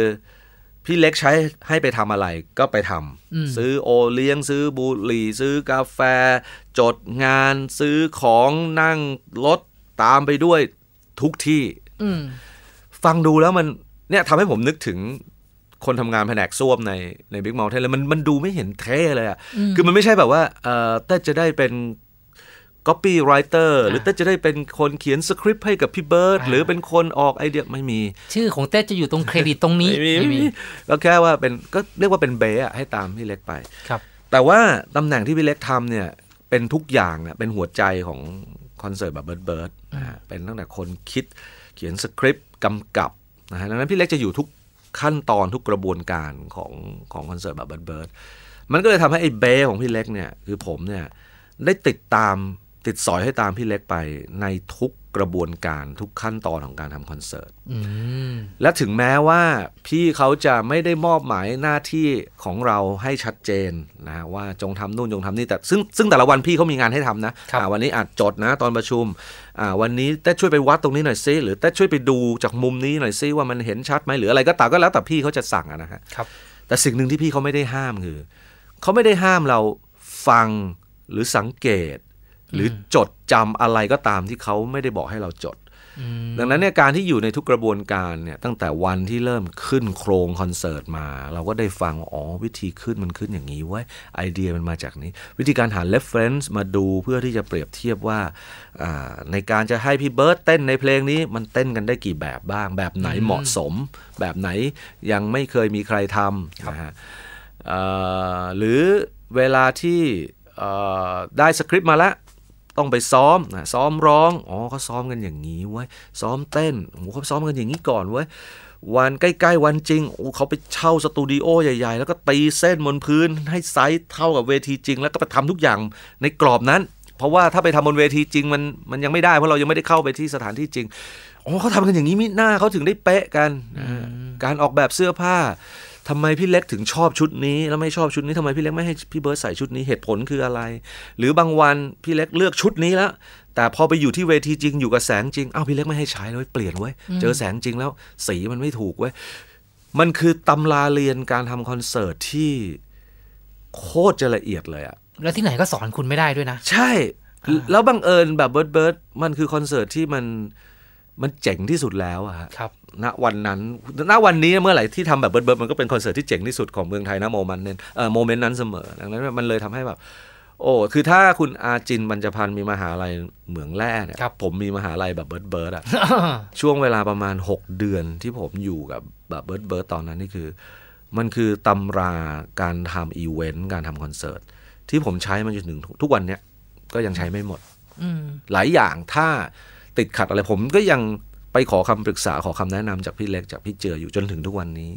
พี่เล็กใช้ให้ไปทำอะไรก็ไปทำซื้อโอเลี้ยง ซื้อบุหรี่ ซื้อกาแฟ จดงานซื้อของนั่งรถตามไปด้วยทุกที่ฟังดูแล้วมันเนี่ยทำให้ผมนึกถึงคนทำงานแผนกซ่วมในในบิ๊กมอลเทนเลยมันมันดูไม่เห็นเท่เลยอ่ะคือมันไม่ใช่แบบว่าเออแต่จะได้เป็นก o ปี้ไรเตอร์หรือเต้จะได้เป็นคนเขียนสคริปต์ให้กับพี่เบิร์ดหรือเป็นคนออกไอเดียไม่มี ชื่อของเต้จะอยู่ตรงเครดิตตรงนี้ไม่มีก็แค่ว่าเป็นก็เรียกว่าเป็นเบะให้ตามพี่เล็กไปครับ แต่ว่าตำแหน่งที่พี่เล็กทำเนี่ย เป็นทุกอย่างเนี่ยเป็นหัวใจของคอนเสิร์ตแบบเบิร์ดเบิร์ดเป็นตั้งแต่คนคิดเขียนสคริปต์กำกับนะฮะดังนั้นพี่เล็กจะอยู่ทุกขั้นตอนทุกกระบวนการของของคอนเสิร์ตแบบเบิร์ดมันก็เลยทำให้ไอ้เบของพี่เล็กเนี่ยคือผมเนี่ยได้ติดตามติดสอยให้ตามพี่เล็กไปในทุกกระบวนการทุกขั้นตอนของการทำคอนเสิร์ตและถึงแม้ว่าพี่เขาจะไม่ได้มอบหมายหน้าที่ของเราให้ชัดเจนนะว่าจงทำนู่นจงทำนี่แต่ซึ่งซึ่งแต่ละวันพี่เขามีงานให้ทำนะวันนี้อาจจดนะตอนประชุมวันนี้แต่ช่วยไปวัดตรงนี้หน่อยซิหรือแต่ช่วยไปดูจากมุมนี้หน่อยซิว่ามันเห็นชัดไหมหรืออะไรก็ตามก็แล้วแต่พี่เขาจะสั่งนะฮะแต่สิ่งหนึ่งที่พี่เขาไม่ได้ห้ามคือเขาไม่ได้ห้ามเราฟังหรือสังเกตหรือจดจำอะไรก็ตามที่เขาไม่ได้บอกให้เราจด ดังนั้นเนี่ยการที่อยู่ในทุกกระบวนการเนี่ยตั้งแต่วันที่เริ่มขึ้นโครงคอนเสิร์ตมา เราก็ได้ฟังอ๋อวิธีขึ้นมันขึ้นอย่างนี้ไว้ไอเดียมันมาจากนี้ วิธีการหา reference มาดูเพื่อที่จะเปรียบเทียบว่าในการจะให้พี่เบิร์ตเต้นในเพลงนี้ มันเต้นกันได้กี่แบบบ้าง แบบไหนเหมาะสม แบบไหนยังไม่เคยมีใครทำนะฮะหรือเวลาที่ได้สคริปต์มาแล้วต้องไปซ้อมนะซ้อมร้องอ๋อเขาซ้อมกันอย่างนี้เว้ยซ้อมเต้นโอ้เขาซ้อมกันอย่างนี้ก่อนเว้ยวันใกล้ๆ วันจริงโอ้เขาไปเช่าสตูดิโอใหญ่ๆ แล้วก็ตีเส้นบนพื้นให้ไซส์เท่ากับเวทีจริง แล้วก็ไปทำทุกอย่างในกรอบนั้น เพราะว่าถ้าไปทำบนเวทีจริงมันมันยังไม่ได้เพราะเรายังไม่ได้เข้าไปที่สถานที่จริงอ๋อเขาทำกันอย่างนี้มิหน้าเขาถึงได้เป๊ะกันการออกแบบเสื้อผ้าทำไมพี่เล็กถึงชอบชุดนี้ แล้วไม่ชอบชุดนี้ทำไมพี่เล็ก ไม่ให้พี่เบิร์ดใส่ชุดนี้เหตุผลคืออะไร หรือบางวัน พี่เล็กเลือกชุดนี้แล้วแต่พอไปอยู่ที่เวทีจริงอยู่กับแสงจริงอ้าวพี่เล็กไม่ให้ใช้เลยเปลี่ยนไว้เจอแสงจริงแล้ว สีมันไม่ถูกไว้มันคือตำราเรียนการทำคอนเสิร์ตที่โคตรจะละเอียดเลยอะ
แล้วที่ไหนก็สอนคุณไม่ได้ด้วยนะ
ใช่แล้วบังเอิญแบบเบิร์ดเบิร์ดมันคือคอนเสิร์ตที่มันมันเจ๋งที่สุดแล้วอะครับณวันนั้นณวันนี้เมื่อไหร่ที่ทำแบบเบิร์ดเบิร์ดมันก็เป็นคอนเสิร์ตที่เจ๋งที่สุดของเมืองไทยนะโมมันเอ่อโมเมนต์นั้นเสมอ ดังนั้นมันเลยทำให้แบบ โอ้ คือถ้าคุณอาจินบรรจพันธ์มีมหาลัย เหมืองแร่เนี่ย ผมมีมหาลัยแบบเบิร์ดเบิร์ดอะช่วงเวลาประมาณ 6 เดือนที่ผมอยู่กับแบบเบิร์ดเบิร์ดตอนนั้นนี่คือ มันคือตำราการทำอีเวนต์ การทำคอนเสิร์ตที่ผมใช้มันจนถึงทุกวันเนี้ยก็ยังใช้ไม่หมดหลายอย่างถ้าติดขัดอะไรผมก็ยังไปขอคำปรึกษาขอคำแนะนำจากพี่เล็ก จากพี่เจออยู่จนถึงทุกวันนี้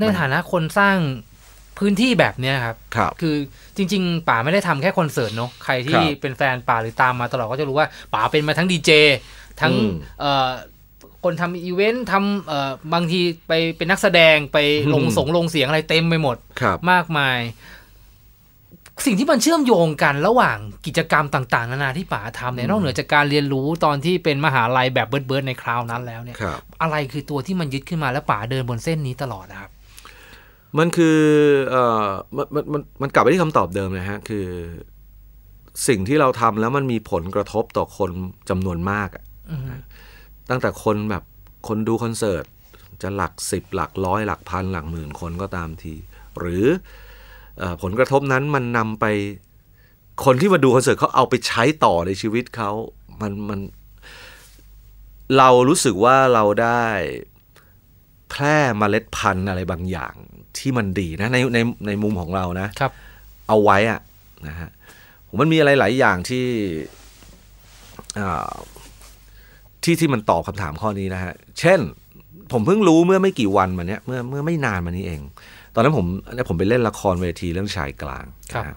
ในฐานะคนสร้างพื้นที่แบบนี้ครับครบคือจริง ๆป๋าไม่ได้ทำแค่คอนเสิร์ตเนาะ ใครที่เป็นแฟนป๋าหรือตามมาตลอดก็จะรู้ว่าป๋าเป็นมาทั้งดีเจ ทั้งคนทำอีเวนต์ทำบางทีไปเป็นนักแสดงไปลงสง ลงเสียงอะไรเต็มไปหมดมากมายสิ่งที่มันเชื่อมโยงกันระหว่างกิจกรรมต่างๆ นานาที่ป๋าทำเนี่ยนอกเหนือจากการเรียนรู้ตอนที่เป็นมหาลัยแบบเบิร์ดในคราว นั้นแล้วเนี่ยอะไรคือตัวที่มันยึดขึ้นมาแล้วป๋าเดินบนเส้นนี้ตลอดครับ
มันคือ เอ่อมันมันมันมันกลับไปที่คำตอบเดิมเลยฮะ คือ สิ่งที่เราทำแล้วมันมีผลกระทบต่อคนจำนวนมากอ่ะตั้งแต่คนแบบคนดูคอนเสิร์ต จะหลักสิบหลักร้อยหลักพัน หลักหมื่นคนก็ตามที หรือผลกระทบนั้นมันนำไปคนที่มาดูคอนเสิร์ตเขาเอาไปใช้ต่อในชีวิตเขา มันมันเรารู้สึกว่าเราได้แพร่มเมล็ดพันธุ์อะไรบางอย่างที่มันดีนะในในในมุมของเรานะครับ เอาไว้อะนะฮะมันมีอะไรหลายอย่างที่ที่ที่มันตอบคำถามข้อนี้นะฮะ เช่นผมเพิ่งรู้เมื่อไม่กี่วันมาเนี้ยเมื่อเมื่อไม่นานมานี้เองตอนนั้นผมผมไปเล่นละครเวทีเรื่องชายกลาง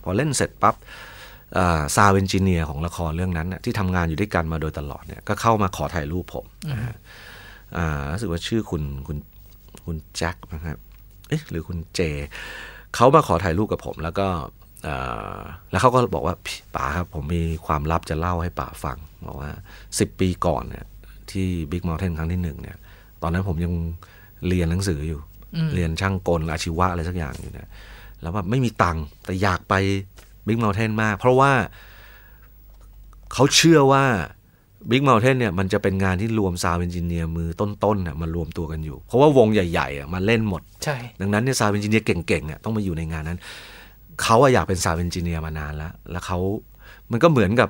พอเล่นเสร็จปั๊บซาวเวนจิเนียของละครเรื่องนั้นที่ทำงานอยู่ด้วยกันมาโดยตลอดเนี่ย ก็เข้ามาขอถ่ายรูปผมรู้สึกว่าชื่อคุณคุณคุณแจ็คนะครับ เอ๊ะหรือคุณเจ เขามาขอถ่ายรูปกับผม แล้วก็แล้วเขาก็บอกว่าป๋าครับผมมีความลับจะเล่าให้ป๋าฟัง บอกว่าสิบปีก่อนเนี่ยที่บิ๊กมอลเทนครั้งที่หนึ่งเนี่ย ตอนนั้นผมยังเรียนหนังสืออยู่เรียนช่างกลอาชีวะอะไรสักอย่างอยู่นะ แล้วแบบไม่มีตังค์แต่อยากไปบิ๊กเมลเทนมาก เพราะว่าเขาเชื่อว่าบิ๊กเมลเทนเนี่ยมันจะเป็นงานที่รวมซาวเอนจิเนียร์มือต้นๆเนี่ยมารวมตัวกันอยู่ เพราะว่าวงใหญ่ๆมาเล่นหมด ใช่ ดังนั้นเนี่ยซาวเอนจิเนียร์เก่งๆอ่ะต้องมาอยู่ในงานนั้น เขาอยากเป็นซาวเอนจิเนียร์มานานแล้วแล้วเขามันก็เหมือนกับ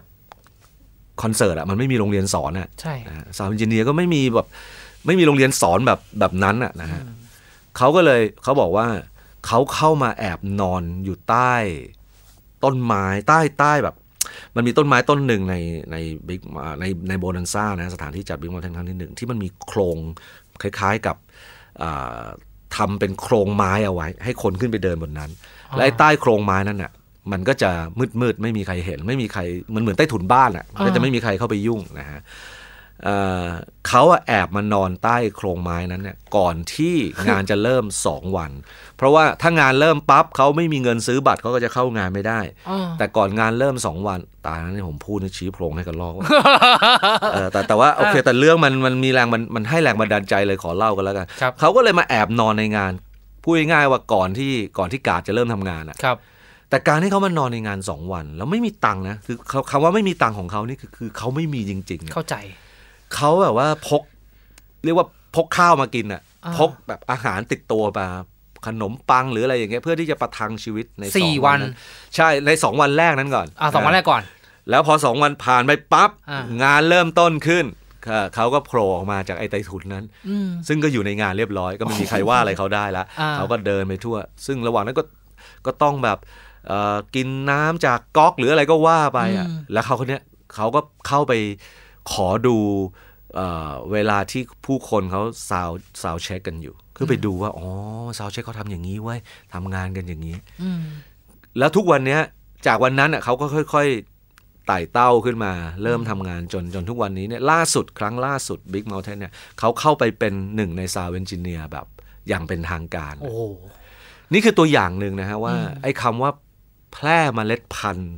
คอนเสิร์ตอะมันไม่มีโรงเรียนสอนอะใช่ ซาวเอนจิเนียร์ก็ไม่มีแบบไม่มีโรงเรียนสอนแบบแบบนั้นอะนะฮะเขาก็เลยเขาบอกว่าเขาเข้ามาแอบนอนอยู่ใต้ต้นไม้ใต้ใต้แบบ มันมีต้นไม้ต้นหนึ่งในในบิ๊กในในโบนันซ่านะสถานที่จัดบิ๊กมอลเทนครั้งที่หนึ่งที่มันมีโครงคล้ายๆกับทำเป็นโครงไม้เอาไว้ให้คนขึ้นไปเดินบนนั้น และใต้โครงไม้นั่นน่ะ มันก็จะมืดๆ ไม่มีใครเห็น ไม่มีใครมันเหมือนใต้ถุนบ้านอ่ะก็จะไม่มีใครเข้าไปยุ่งนะฮะเขาแอบมานอนใต้โครงไม้นั้นเนี่ยก่อนที่งานจะเริ่มสองวัน เพราะว่าถ้างานเริ่มปั๊บเขาไม่มีเงินซื้อบัตรเขาก็จะเข้างานไม่ได้แต่ก่อนงานเริ่มสองวันตานั้นผมพูดชี้โพรงให้กันลอกแต่แต่ว่าโอเค แต่เรื่องมันมันมีแรงมันมันให้แรงบันดาลใจเลยขอเล่ากันแล้วกันเขาก็เลยมาแอบนอนในงานพูดง่ายว่าก่อนที่ก่อนที่กาดจะเริ่มทำงานอ่ะครับแต่การที่เขามานอนในงานสองวันแล้วไม่มีตังค์นะ คือคำว่าไม่มีตังค์ของเขานี่คือคือเขาไม่มีจริง ๆเข้าใจเขาแบบว่าพกเรียกว่าพกข้าวมากินอ่ะพกแบบอาหารติดตัวมาขนมปังหรืออะไรอย่างเงี้ยเพื่อที่จะประทังชีวิตในสี่วัน ใช่ในสองวันแรกนั้นก่อนอ่าสองวันแรกก่อน แล้วพอสองวันผ่านไปปั๊บงานเริ่มต้นขึ้น เขาก็โผล่ออกมาจากไอ้ไตถุนนั้นซึ่งก็อยู่ในงานเรียบร้อยก็ไม่มีใครว่าอะไรเขาได้ละเขาก็เดินไปทั่ว ซึ่งระหว่างนั้นก็ก็ต้องแบบกินน้ำจากก๊อกหรืออะไรก็ว่าไปอ่ะ แล้วเขาคนเนี้ยเขาก็เข้าไปขอดูเวลาที่ผู้คนเขาซาวซาวเช็คกันอยู่ คือไปดูว่าอ๋อซาวเช็คเขาทำอย่างนี้ไว้ทำงานกันอย่างนี้แล้วทุกวันเนี้ยจากวันนั้นเขาก็ค่อยๆไต่เต้าขึ้นมา เริ่มทำงานจนจนทุกวันนี้เนี่ยล่าสุดครั้งล่าสุด Big Mountain เนี่ยเขาเข้าไปเป็นหนึ่งในซาวเอนจิเนียร์แบบ อย่างเป็นทางการนี่คือตัวอย่างหนึ่งนะฮะว่าไอ้คำว่าแพร่มเมล็ดพันธุ์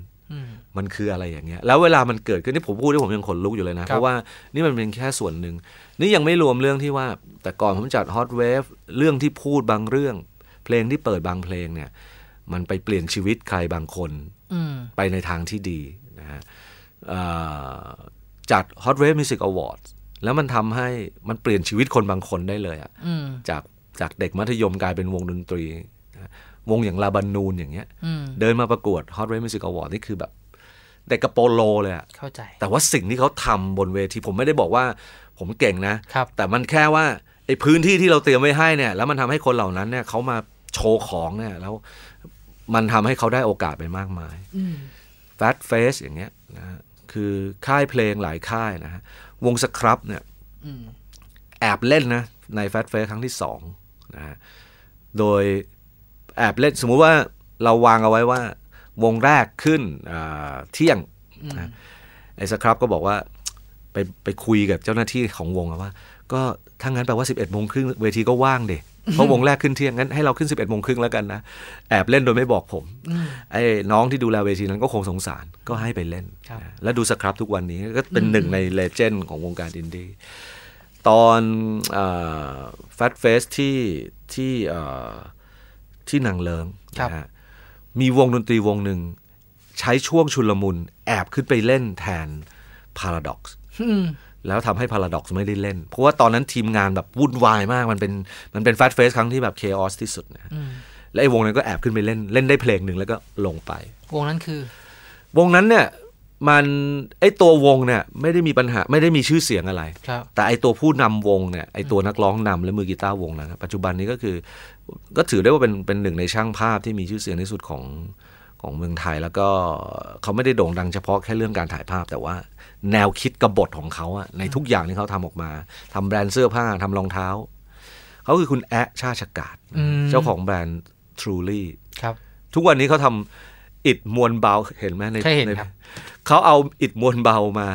มันคืออะไรอย่างเงี้ยแล้วเวลามันเกิดขึ้นที่ผมพูดที่ผมยังขนลุกอยู่เลยนะเพราะว่านี่มันเป็นแค่ส่วนหนึ่งนี่ยังไม่รวมเรื่องที่ว่า แต่ก่อนผมจัดฮอตเวฟเรื่องที่พูดบางเรื่อง เพลงที่เปิดบางเพลงเนี่ย มันไปเปลี่ยนชีวิตใครบางคนไปในทางที่ดีนะฮะจัด Hot Wave Music Award แล้วมันทำให้มันเปลี่ยนชีวิตคนบางคนได้เลยอะจากจากเด็กมัธยมกลายเป็นวงดนตรีวงอย่างลาบันนูนอย่างเงี้ยเดินมาประกวด Hot r a ม e Music Award นี่คือแบบ เด็กกระโปโลเลยอะเข้าใจ แต่ว่าสิ่งที่เขาทำบนเวที ผมไม่ได้บอกว่า ผมเก่งนะครับแต่มันแค่ว่าไอ้พื้นที่ที่เราเตรียมไว้ให้เนี่ยแล้วมันทำให้คนเหล่านั้นเนี่ยเขามาโชว์ของเนี่ย แล้วมันทำให้เขาได้โอกาสไปมากมายแฟตเฟสอย่างเงี้ยนะคือค่ายเพลงหลายค่ายนะฮะวงสครับเนี่ยแอบเล่นนะในแฟตเฟสครั้งที่สองนะฮะโดยแอบเล่นสมมุติว่าเราวางเอาไว้ว่าวงแรกขึ้นเที่ยงไอ้สครับก็บอกว่า ไปไปคุยกับเจ้าหน้าที่ของวงว่า ก็ถ้างั้นแปลว่า11บเอ็ดโมงครึ่งเวทีก็ว่างเด็เพราะวงแรกขึ้นเที่ยงงั้นให้เราขึ้น11บเอ็ดโมงครึ่งแล้วกันนะแอบเล่นโดยไม่บอกผมไอ้น้องที่ดูแลเวทีนั้นก็คงสงสารก็ให้ไปเล่น แล้วดูสครับทุกวันนี้ก็เป็นหนึ่งในเลเจนด์ของวงการอินดี้ตอนแฟตเฟสที่ที่ที่นางเลิงนะฮะมีวงดนตรีวงหนึ่ง ใช้ช่วงชุลมุน แอบขึ้นไปเล่นแทนพาราดอก o ์แล้วทำให้พา a r อก o ์ไม่ได้เล่น เพราะว่าตอนนั้นทีมงานแบบวุ่นวายมากมันเป็นมันเป็นแฟชเฟสครั้งที่แบบเคออสที่สุดนะและไอ้วงนั้นก็แอบขึ้นไปเล่นเล่นได้เพลงหนึ่งแล้วก็ลงไป วงนั้นคือ วงนั้นเนี่ยมันไอตัววงเนี่ย ไม่ได้มีปัญหา ไม่ได้มีชื่อเสียงอะไรแต่ไอตัวผู้นำวงเนี่ยไอตัวนักร้องนำและมือกีตาร์วงนั้นปัจจุบันนี้ก็คือก็ถือได้ว่าเป็นเป็นหนึ่งในช่างภาพที่มีชื่อเสียงที่สุดของของเมืองไทย แล้วก็เขาไม่ได้โด่งดังเฉพาะแค่เรื่องการถ่ายภาพแต่ว่าแนวคิดกบฏของเขาอะในทุกอย่างที่เขาทำออกมา ทำแบรนด์เสื้อผ้าทำรองเท้า เขาคือคุณแอะชาชกาดเจ้าของแบรนด์ Truly ครับ ทุกวันนี้เขาทำอิดมวลเบา เห็นไหมในในเขาเอาอิดมวลเบามา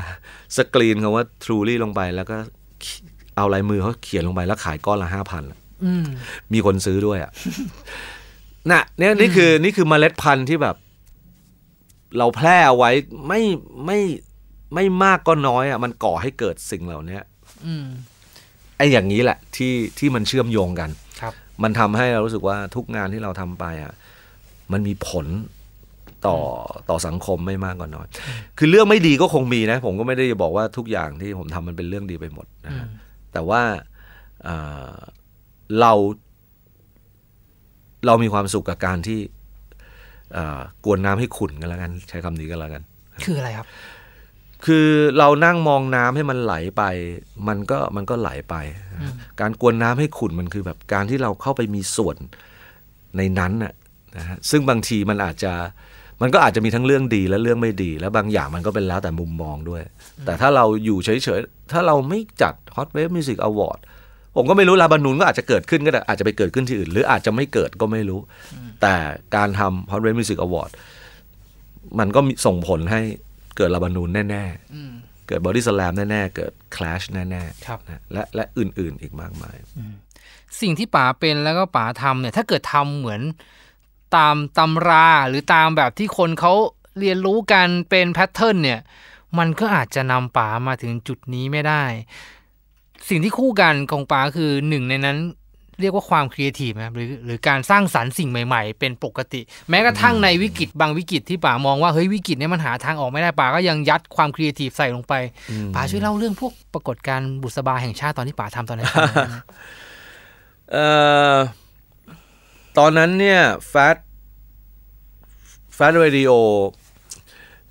สกรีนคำว่า Truly ลงไปแล้วก็เอาลายมือเขาเขียนลงไปแล้วขายก้อนละห้าพันมีคนซื้อด้วยอ่ะน่ะ เนี่ยนี่คือนี่คือเมล็ดพันธุ์ที่แบบ เราแพร่ไว้ไม่ไม่ไม่มากก็น้อย อ่ะ มันก่อให้เกิดสิ่งเหล่านี้ไอ้อย่างนี้แหละ ที่ที่มันเชื่อมโยงกัน ครับ มันทำให้เรารู้สึกว่าทุกงานที่เราทำไป อ่ะ มันมีผลต่อต่อสังคมไม่มากก็น้อย คือเรื่องไม่ดีก็คงมีนะ ผมก็ไม่ได้จะบอกว่าทุกอย่างที่ผมทำมันเป็นเรื่องดีไปหมดนะแต่ว่าเราเรามีความสุขกับการที่กวนน้ำให้ขุ่นกันแล้วกัน ใช้คำนี้กันแล้วกัน คืออะไรครับ คือเรานั่งมองน้ำให้มันไหลไป มันก็มันก็ไหลไป การกวนน้ำให้ขุ่นมันคือ แบบการที่เราเข้าไปมีส่วนในนั้นน่ะนะฮะซึ่งบางทีมันอาจจะ มันก็อาจจะมีทั้งเรื่องดีและเรื่องไม่ดี และบางอย่างมันก็เป็นแล้วแต่มุมมองด้วย แต่ถ้าเราอยู่เฉยๆถ้าเราไม่จัด Hot Wave Music Award ผมก็ไม่รู้ลาบานูนก็อาจจะเกิดขึ้นก็ได้อาจจะไปเกิดขึ้นที่อื่น หรืออาจจะไม่เกิดก็ไม่รู้ แต่การทำพอตเรนมิวสิกอวอร์ดมันก็ส่งผลให้เกิดลาบานูนแน่ๆ เกิดบอดี้สแลมแน่ ๆ เกิดคลาชแน่ๆและและอื่นๆอีกมากมาย
สิ่งที่ป๋าเป็นแล้วก็ป๋าทำเนี่ยถ้าเกิดทำเหมือนตามตำราหรือตามแบบที่คนเขาเรียนรู้กันเป็นแพทเทิร์นเนี่ย มันก็อาจจะนำป๋ามาถึงจุดนี้ไม่ได้สิ่งที่คู่กันของป๋าคือหนึ่งในนั้น เรียกว่าความครีเอทีฟนะหรือหรือการสร้างสรรค์สิ่งใหม่ ๆ เป็นปกติ แม้กระทั่งในวิกฤตบางวิกฤตที่ป๋ามองว่าเฮ้ยวิกฤตเนี้ยมันหาทางออกไม่ได้ป๋าก็ยังยัดความครีเอทีฟใส่ลงไปป๋าช่วยเล่าเรื่องพวกปรากฏการบุษบาแห่งชาติตอนที่ป๋าทำตอนนั้น
เอ่อตอนนั้นเนี่ยแฟตแฟตวิดีโอ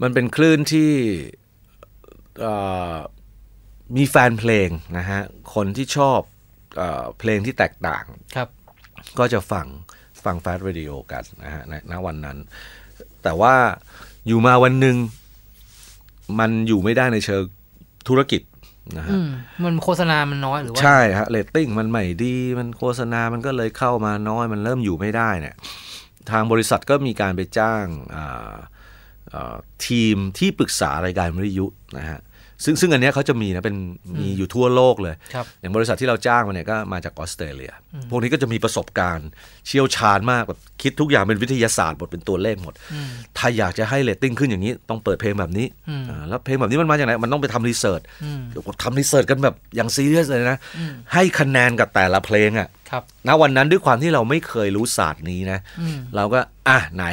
มันเป็นคลื่นที่มีแฟนเพลงนะฮะคนที่ชอบเอเพลงที่แตกต่างครับ ก็จะฟังฟังแฟร์วิดีโอกันนะฮะในวันนั้น แต่ว่าอยู่มาวันหนึ่งมันอยู่ไม่ได้ในเชิงธุรกิจนะฮะ
มันโฆษณามันน้อยหรือว่า ใช
่ฮะเรตติ้งมันไม่ดี มันโฆษณามันก็เลยเข้ามาน้อย มันเริ่มอยู่ไม่ได้เนี่ย ทางบริษัทก็มีการไปจ้างทีมที่ปรึกษารายการวิทยุนะฮะซึ่งซึ่งอันนี้เขาจะมีนะเป็นมีอยู่ทั่วโลกเลย อย่างบริษัทที่เราจ้างมาเนี่ยก็มาจากออสเตรเลียพวกนี้ก็จะมีประสบการณ์เชี่ยวชาญมากแบบคิดทุกอย่างเป็นวิทยาศาสตร์หมดเป็นตัวเลขหมด ถ้าอยากจะให้เลตติ้งขึ้นอย่างนี้ต้องเปิดเพลงแบบนี้ แล้วเพลงแบบนี้มันมาจากไหน มันต้องไปทำรีเสิร์ชทำรีเสิร์ชกันแบบอย่างซีเรียสเลยนะ ให้คะแนนกับแต่ละเพลงอ่ะณวันนั้นด้วยความที่เราไม่เคยรู้ศาสตร์นี้นะเราก็อ่ะไหน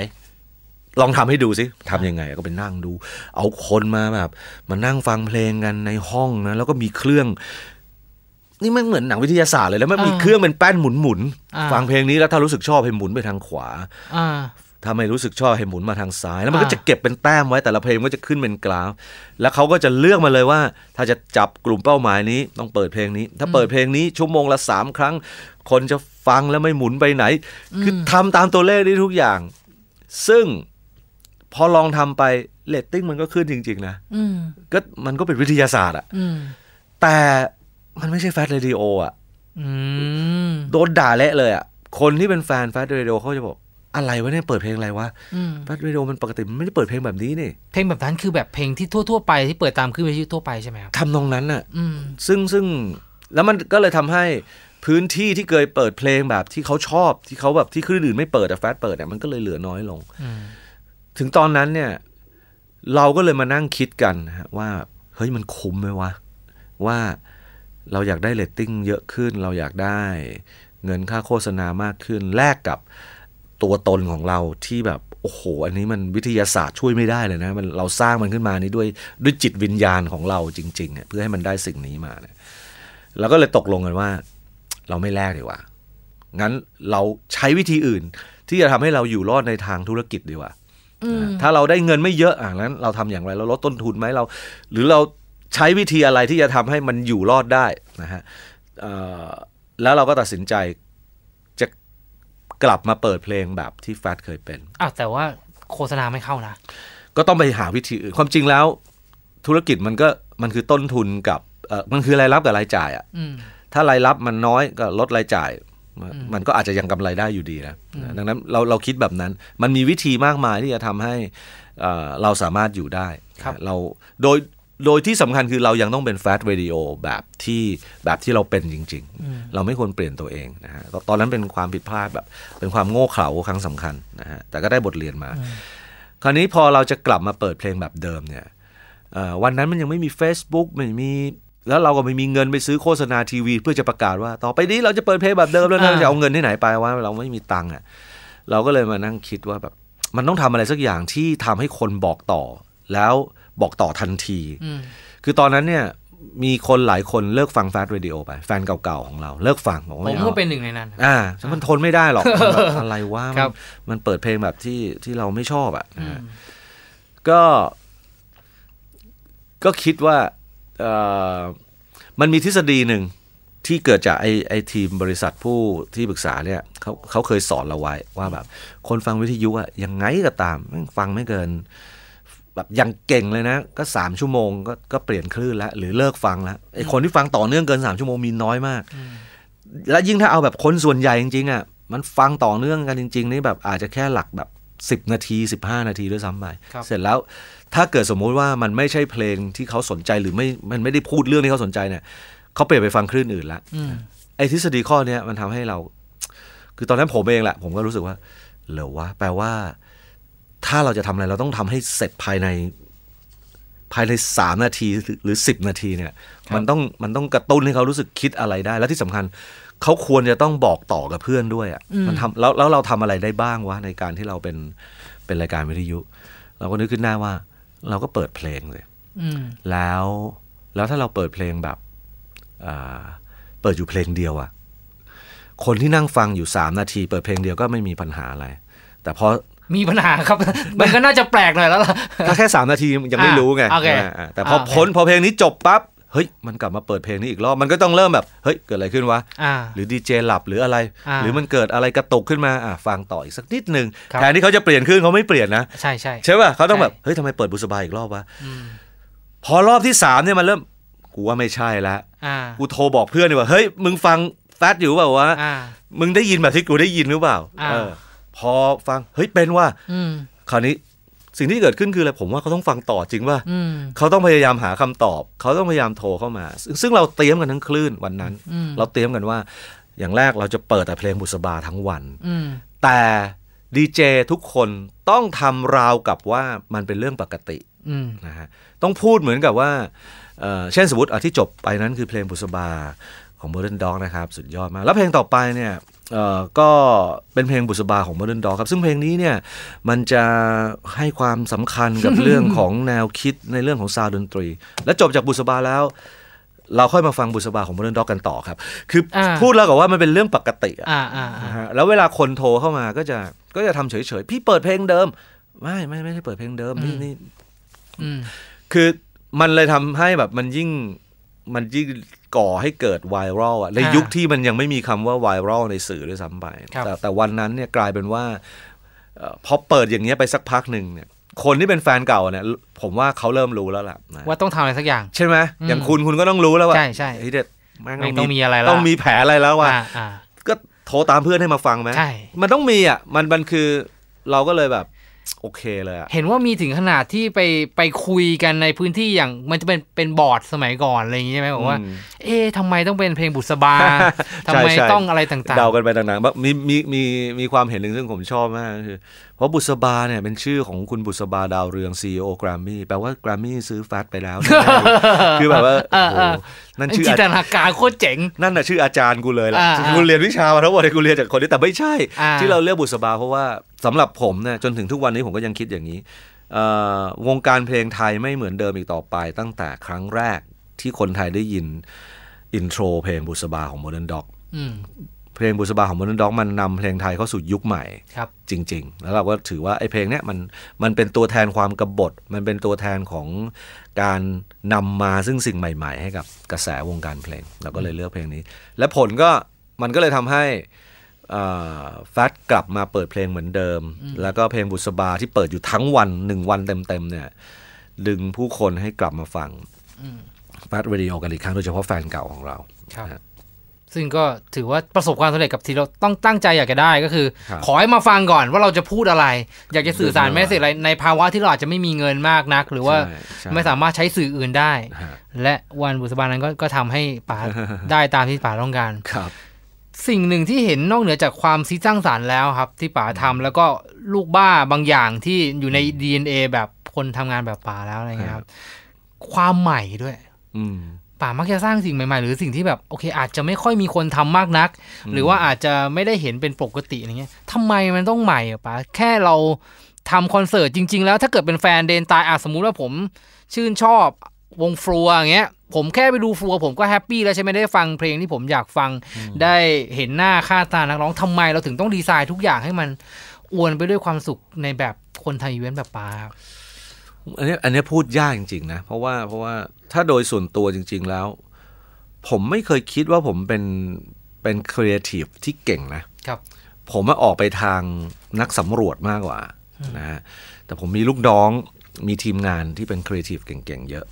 ลองทำให้ดูสิทํำยังไงก็ไปนั่งดู เอาคนมาแบบมานั่งฟังเพลงกันในห้องนะ แล้วก็มีเครื่อง นี่มันเหมือนหนังวิทยาศาสตร์เลย แล้วมันมีเครื่องเป็นแป้นหมุนหมุนฟังเพลงนี้แล้วถ้ารู้สึกชอบให้หมุนไปทางขวาถ้าไม่รู้สึกชอบให้หมุนมาทางซ้าย แล้วมันก็จะเก็บเป็นแต้มไว้แต่ละเพลงก็จะขึ้นเป็นกราฟ แล้วเขาก็จะเลือกมาเลยว่า ถ้าจะจับกลุ่มเป้าหมายนี้ ต้องเปิดเพลงนี้ ถ้าเปิดเพลงนี้ ชั่วโมงละสามครั้ง คนจะฟังแล้วไม่หมุนไปไหน คือทำตามตัวเลขได้ทุกอย่าง ซึ่งพอลองทำไปเลตติ้งมันก็ขึ้นจริง ๆ นะก็มันก็เป็นวิทยาศาสตร์อะแต่มันไม่ใช่แฟชเรดิโออะโดนด่าเละเลยอะคนที่เป็นแฟนแฟชเรดิโอ
เขาจะบอก อะไรวะเนี่ยเปิดเพลงอะไรวะแฟชเรดิโอมันปกติมันไม่ได้เปิดเพลงแบบนี้นี่เพลงแบบนั้นคือแบบเพลงที่ทั่วๆไปที่เปิดตามขึ้นไปทั่วไปใช่ไหมครับทำนองนั้นอะซึ่งซึ่ง
แล้วมันก็เลยทำให้พื้นที่ที่เคยเปิดเพลงแบบ ที่เขาชอบที่เขาแบบที่คลื่นอื่นไม่เปิดแต่แฟชเปิดเนี่ยมันก็เลยเหลือน้อยลงถึงตอนนั้นเนี่ยเราก็เลยมานั่งคิดกันว่าเฮ้ยมันคุ้มไหมวะว่าเราอยากได้เลตติ้งเยอะขึ้น เราอยากได้เงินค่าโฆษณามากขึ้นแลกกับตัวตนของเราที่แบบ โอ้โห อันนี้มันวิทยาศาสตร์ช่วยไม่ได้เลยนะ มันเราสร้างมันขึ้นมานี้ด้วยด้วยจิตวิญญาณของเราจริงๆ เพื่อให้มันได้สิ่งนี้มาเนี่ยเราก็เลยตกลงกันว่า เราไม่แลกดีกว่า งั้นเราใช้วิธีอื่น ที่จะทำให้เราอยู่รอดในทางธุรกิจดีกว่าถ้าเราได้เงินไม่เยอะอ่ะนั้น เราทำอย่างไรเราลดต้นทุนไหมเราหรือเราใช้วิธีอะไรที่จะทำให้มันอยู่รอดได้นะฮะแล้วเราก็ตัดสินใจจะกลับมาเปิดเพลงแบบที่แฟตเคยเป็น
อ้าวแต่ว่าโฆษณาไม่เข้านะ
ก็ต้องไปหาวิธีอื่น ความจริงแล้วธุรกิจมันก็มันคือต้นทุนกับมันคือรายรับกับรายจ่ายอ่ะถ้ารายรับมันน้อย ก็ลดรายจ่ายมันก็อาจจะยังกำไรได้อยู่ดีนะ ดังนั้นเราเราคิดแบบนั้น มันมีวิธีมากมายที่จะทำให้เราสามารถอยู่ได้รเราโดย โดยที่สำคัญคือเรายังต้องเป็นแฟชั่นวิดีโอแบบที่แบบที่เราเป็นจริงๆ เราไม่ควรเปลี่ยนตัวเองนะฮะ ตอนนั้นเป็นความผิดพลาดแบบเป็นความโง่เขลาครั้งสำคัญนะฮะ แต่ก็ได้บทเรียนมา คราวนี้พอเราจะกลับมาเปิดเพลงแบบเดิมเนี่ย วันนั้นมันยังไม่มี Facebook ไม่มีแล้วเราก็ไม่มีเงินไปซื้อโฆษณาทีวี เพื่อจะประกาศ ว่าต่อไปนี้ เราจะเปิดเพลงแบบเดิมแล้วนะจะเอาเงินที่ไหนไปว่าเราไม่มีตังค์อ่ะ เราก็เลยมานั่งคิดว่าแบบ มันต้องทำอะไรสักอย่างที่ทำให้คนบอกต่อ แล้วบอกต่อทันทีคือตอนนั้นเนี่ย มีคนหลายคนเลิกฟังแฟชัเนวิดีโอไปแฟนเก่าๆของเรา เลิกฟังบอกว่าผมก็เป็นหนึ่งในนั้นอ่ามันทนไม่ได้หรอกอะไรว่ามันเปิดเพลงแบบที่ที่เราไม่ชอบอ่ะก็ ก็คิดว่ามันมีทฤษฎีหนึ่งที่เกิดจากไอ้ไอทีมบริษัทผู้ที่ปรึกษาเนี่ยเขาเขาเคยสอนเราไว้ว่าแบบคนฟังวิทยุอะยังไงก็ตามฟังไม่เกิน แบบยังเก่งเลยนะก็สามชั่วโมงก็ก็เปลี่ยนคลื่นแล้วหรือเลิกฟังแล้วไอ้คนที่ฟังต่อเนื่องเกินสามชั่วโมงมีน้อยมาก และยิ่งถ้าเอาแบบคนส่วนใหญ่จริงๆอะมันฟังต่อเนื่องกันจริง ๆ นี่แบบอาจจะแค่หลักแบบสิบนาทีสิบห้านาทีด้วยซ้ำไปเสร็จแล้วถ้าเกิดสมมุติว่ามันไม่ใช่เพลงที่เขาสนใจหรือไม่มันไม่ได้พูดเรื่องที่เขาสนใจเนี่ยเขาเปลี่ยนไปฟังคลื่นอื่นละไอ้ทฤษฎีข้อเนี้ยมันทำให้เรา คือตอนนั้นผมเองแหละผมก็รู้สึกว่า เหลอวะแปลว่าถ้าเราจะทำอะไร เราต้องทำให้เสร็จภายในภายในสามนาทีหรือสิบนาทีเนี่ย มันต้องมันต้องกระตุ้นให้เขารู้สึกคิดอะไรได้ แล้วที่สำคัญเขาควรจะต้องบอกต่อกับเพื่อนด้วยอ่ะมันทำแล้วแล้วเราทำอะไรได้บ้างวะในการที่เราเป็นเป็นรายการวิทยุเราก็นึกขึ้นได้ว่าเราก็เปิดเพลงเลยแล้ว แล้วถ้าเราเปิดเพลงแบบ เปิดอยู่เพลงเดียวอะคนที่นั่งฟังอยู่สามนาที เปิดเพลงเดียวก็ไม่มีปัญหาอะไร แต่พอ
มีปัญหาครับ มันก็น่าจะแปลกหน่อยแล้วล่ะถ้า
แค่สามนาทียังไม่รู้ไง แต่พอพ้นพอเพลงนี้จบปั๊บเฮ้ย มันกลับมาเปิดเพลงนี้อีกรอบ มันก็ต้องเริ่มแบบ เฮ้ย เกิดอะไรขึ้นวะหรือดีเจหลับหรืออะไร หรือมันเกิดอะไรกระตุกขึ้นมาฟังต่ออีกสักนิดหนึ่งแทนที่เขาจะเปลี่ยนขึ้นเขาไม่เปลี่ยนนะ
ใช่ใช่ใช่ป่ะ เขาต้องแบบ
เฮ้ยทำไมเปิดบุษบายอีกรอบวะพอรอบที่สามเนี่ยมันเริ่ม กูว่าไม่ใช่ละกูโทรบอกเพื่อนดีกว่า เฮ้ย มึงฟังแฟตอยู่เปล่าวะมึงได้ยินแบบที่กูได้ยินหรือเปล่าอพอฟัง เฮ้ย เป็นว่าคราวนี้สิ่งที่เกิดขึ้นคืออะไรผมว่าเขาต้องฟังต่อจริงว่าเขาต้องพยายามหาคำตอบ เขาต้องพยายามโทรเข้ามา ซึ่งเราเตรียมกันทั้งคลื่นวันนั้นเราเตรียมกันว่าอย่างแรกเราจะเปิดแต่เพลงบุษบาทั้งวันแต่ดีเจทุกคนต้องทำราวกับว่ามันเป็นเรื่องปกตินะฮะต้องพูดเหมือนกับว่าเช่นสมมติที่จบไปนั้น คือเพลงบุษบาของ Modern Dog นะครับ สุดยอดมากแล้วเพลงต่อไปเนี่ยก็เป็นเพลงบุษบาของ Modern Dog ครับซึ่งเพลงนี้เนี่ย มันจะให้ความสำคัญกับเรื่องของแนวคิดในเรื่องของซาวดนตรี และจบจากบุษบาแล้ว เราค่อยมาฟังบุษบาของ Modern Dog กันต่อครับ คืออพูดแล้วกับว่ามันเป็นเรื่องปกติอ
ะะ
แล้วเวลาคนโทรเข้ามา ก็จะก็จะทำเฉยๆพี่เปิดเพลงเดิมไม่ไม่ไม่ได้เปิดเพลงเดิมนี่นี่คือมันเลยทำให้แบบมันยิ่งมันยิ่งก่อให้เกิดไวรัลอะในยุคที่มันยังไม่มีคำว่าไวรัลในสื่อด้วยซ้ำไปแต่แต่วันนั้นเนี่ยกลายเป็นว่าพอเปิดอย่างเงี้ยไปสักพักหนึ่งเนี่ยคนที่เป็นแฟนเก่าเนี่ย ผมว่าเขาเริ่มรู้แล้วล่ะ
ว่าต้องทำอะไรสักอย่างใช่ไหมอย่างคุณคุณก็ต้องรู้แล้วว่า ใช่ใช่เด็ดม่ต้องมีอะไรแล้วต้องมีแ
ผลอะไรแล้วว่าก็โทรตามเพื่อนให้มาฟังไหมมันต้องมีอ่ะ มันมันคือเราก็เลยแบบโอเคเลยอะเห็
นว่ามีถึงขนาดที่ไปไปคุยกันในพื้นที่อย่างมันจะเป็นเป็นบอร์ดสมัยก่อนอะไรอย่างนี้ใช่ไหมบอกว่าเอ๊ะทำไมต้องเป็นเพลงบุษบาทำไมต้องอะไรต่างๆ เดาก
ันไปต่างๆมีมีมีมีความเห็นหนึ่งซึ่งผมชอบมากคือเพราะบุษบาเนี่ยเป็นชื่อของคุณบุษบาดาวเรือง CEO อกรมมี่แปลว่ากรมมี่ซื้อฟัสไปแล้ว
คือแบบว่านั่นชื่อจินตนาการโคตรเจ๋
งนั่นน่ะชื่ออาจารย์กูเลยล่ะกูเรียนวิชามาทั้งหมดกูเรียนจากคนนี้แต่ไม่ใช่ ที่เราเรียกบุษบาเพราะว่าสำหรับผมเนี่ยจนถึงทุกวันนี้ผมก็ยังคิดอย่างนี้ วงการเพลงไทยไม่เหมือนเดิมอีกต่อไป ตั้งแต่ครั้งแรกที่คนไทยได้ยิน อินโทรเพลงบุษบาของโมเดิร์นด็อกเพลงบุษบาของมนุษย์ด็อกมันนำเพลงไทยเข้าสู่ยุคใหม่ครับ จริง ๆ แล้วเราก็ถือว่าไอ้เพลงเนี้ยมันมันเป็นตัวแทนความกบฏมันเป็นตัวแทนของการนำมาซึ่งสิ่งใหม่ๆให้กับกระแสวงการเพลงเราก็เลยเลือกเพลงนี้ และผลก็มันก็เลยทำให้ฟัดกลับมาเปิดเพลงเหมือนเดิม แล้วก็เพลงบุษบาที่เปิดอยู่ทั้งวันหนึ่งวันเต็มๆเนี่ยดึงผู้คนให้กลับมาฟังฟัดวิดีโอกันอีกครั้งโดยเฉพาะแฟนเก่าของเรา
ครับซึ่งก็ถือว่าประสบความสำเร็จกับที่เราต้องตั้งใจอยากจะได้ก็คือขอให้มาฟังก่อนว่าเราจะพูดอะไร อยากจะสื่อสารแมสื่ออะไร ในภาวะที่เราอาจจะไม่มีเงินมากนัก หรือว่าไม่สามารถใช้สื่ออื่นได้ และวันบุษบานั้นก็ก็ทำให้ป๋าได้ตามที่ป๋าต้องการครับ สิ่งหนึ่งที่เห็นนอกเหนือจากความซีสร้างสารแล้วครับที่ป๋าทำแล้วก็ลูกบ้าบางอย่างที่อยู่ใน DNA แบบคนทำงานแบบป๋าแล้วอะไรเงี้ยครับ ความใหม่ด้วยป่ามักจะสร้างสิ่งใหม่ๆ หรือสิ่งที่แบบโอเค อาจจะไม่ค่อยมีคนทำมากนัก หรือว่าอาจจะไม่ได้เห็นเป็นปกติอย่างเงี้ยทำไมมันต้องใหม่ป่าแค่เราทำคอนเสิร์ตจริงๆ แล้วถ้าเกิดเป็นแฟนเดนตาย อาสมมุติว่าผมชื่นชอบวงฟลัวอย่างเงี้ย ผมแค่ไปดูฟลัวผมก็แฮปปี้แล้วใช่ไหม ได้ฟังเพลงที่ผมอยากฟัง ได้เห็นหน้า ค่าตา นักร้องทำไมเราถึงต้องดีไซน์ทุกอย่างให้มันอวนไปด้วยความสุขในแบบคนไทยเว้นแบบปา
อันนี้ อันนี้พูดยากจริงๆนะ เพราะว่า เพราะว่าถ้าโดยส่วนตัวจริง ๆแล้ว ผมไม่เคยคิดว่าผมเป็นเป็นครีเอทีฟที่เก่งนะ ครับ ผมมาออกไปทางนักสำรวจมากกว่านะฮะแต่ผมมีลูกน้องมีทีมงานที่เป็นครีเอทีฟเก่ง ๆ เยอะ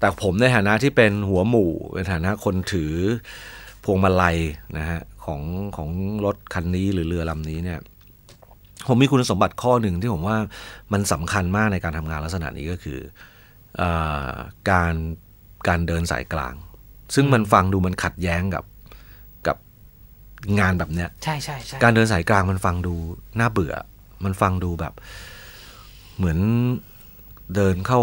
แต่ผมในฐานะที่เป็นหัวหมู่ในฐานะคนถือ พวงมาลัยนะฮะของของรถคันนี้หรือเรือลำนี้เนี่ย ผมมีคุณสมบัติข้อหนึ่งที่ผมว่ามันสำคัญมากในการทำงานลักษณะนี้ก็คือการการเดินสายกลาง ซึ่งมันฟังดูมันขัดแย้งกับกับงานแบบเนี้ย
ใช่ใช่ใช่การ
เดินสายกลางมันฟังดูน่าเบื่อ มันฟังดูแบบเหมือนเดินเข้า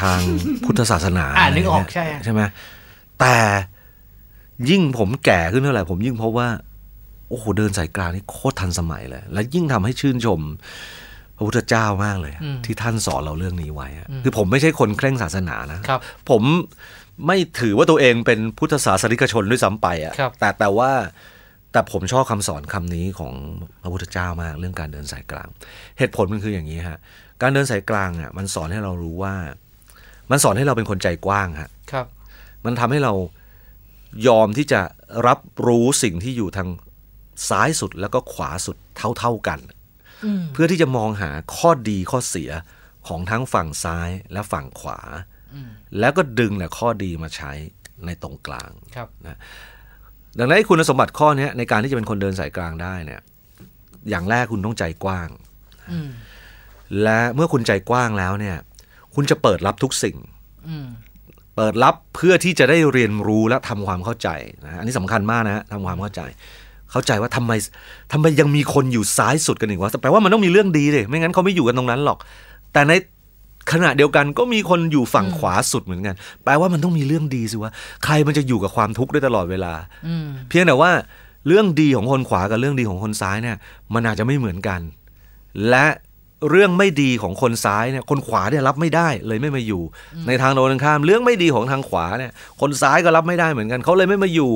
ทางพุทธศาสนาอ่านึกออกใช่ใช่ไหมแต่ยิ่งผมแก่ขึ้นเท่าไหร่ผมยิ่งพบว่า โอ้โหเดินสายกลางนี่โคตรทันสมัยเลย และยิ่งทำให้ชื่นชมพระพุทธเจ้ามากเลย ที่ท่านสอนเราเรื่องนี้ไว้คือผมไม่ใช่คนเคร่งศาสนานะผมไม่ถือว่าตัวเองเป็นพุทธศาสนิกชนด้วยซ้ำไป อ่ะแต่แต่ว่าแต่ผมชอบคำสอนคำนี้ของพระพุทธเจ้ามากเรื่องการเดินสายกลาง เหตุผลมันคืออย่างนี้ฮะการเดินสายกลางอ่ะมันสอนให้เรารู้ว่า มันสอนให้เราเป็นคนใจกว้างฮะครับ มันทำให้เรายอมที่จะรับรู้สิ่งที่อยู่ทาง ซ้ายสุดแล้วก็ขวาสุดเท่า ๆกันเพื่อที่จะมองหาข้อดีข้อเสียของทั้งฝั่งซ้ายและฝั่งขวา แล้วก็ดึงแหละข้อดีมาใช้ในตรงกลางนะดังนั้นคุณสมบัติข้อนี้ในการที่จะเป็นคนเดินสายกลางได้เนี่ย อย่างแรกคุณต้องใจกว้าง และเมื่อคุณใจกว้างแล้วเนี่ย คุณจะเปิดรับทุกสิ่ง เปิดรับเพื่อที่จะได้เรียนรู้และทำความเข้าใจนะอันนี้สำคัญมากนะทำความเข้าใจเข้าใจว่าทำไมทำไมยังมีคนอยู่ซ้ายสุดกันอีกวะ แปลว่ามันต้องมีเรื่องดีเลยไม่งั้นเขาไม่อยู่กันตรงนั้นหรอก แต่ในขณะเดียวกันก็มีคนอยู่ฝั่งขวาสุดเหมือนกัน แปลว่ามันต้องมีเรื่องดีสิวะ ใครมันจะอยู่กับความทุกข์ได้ตลอดเวลาเพียงแต่ว่าเรื่องดีของคนขวากับเรื่องดีของคนซ้ายเนี่ย มันอาจจะไม่เหมือนกัน และเรื่องไม่ดีของคนซ้ายเนี่ย คนขวาเนี่ยรับไม่ได้เลยไม่มาอยู่ ในทางตรงข้าม เรื่องไม่ดีของทางขวาเนี่ย คนซ้ายก็รับไม่ได้เหมือนกัน เขาเลยไม่มาอยู่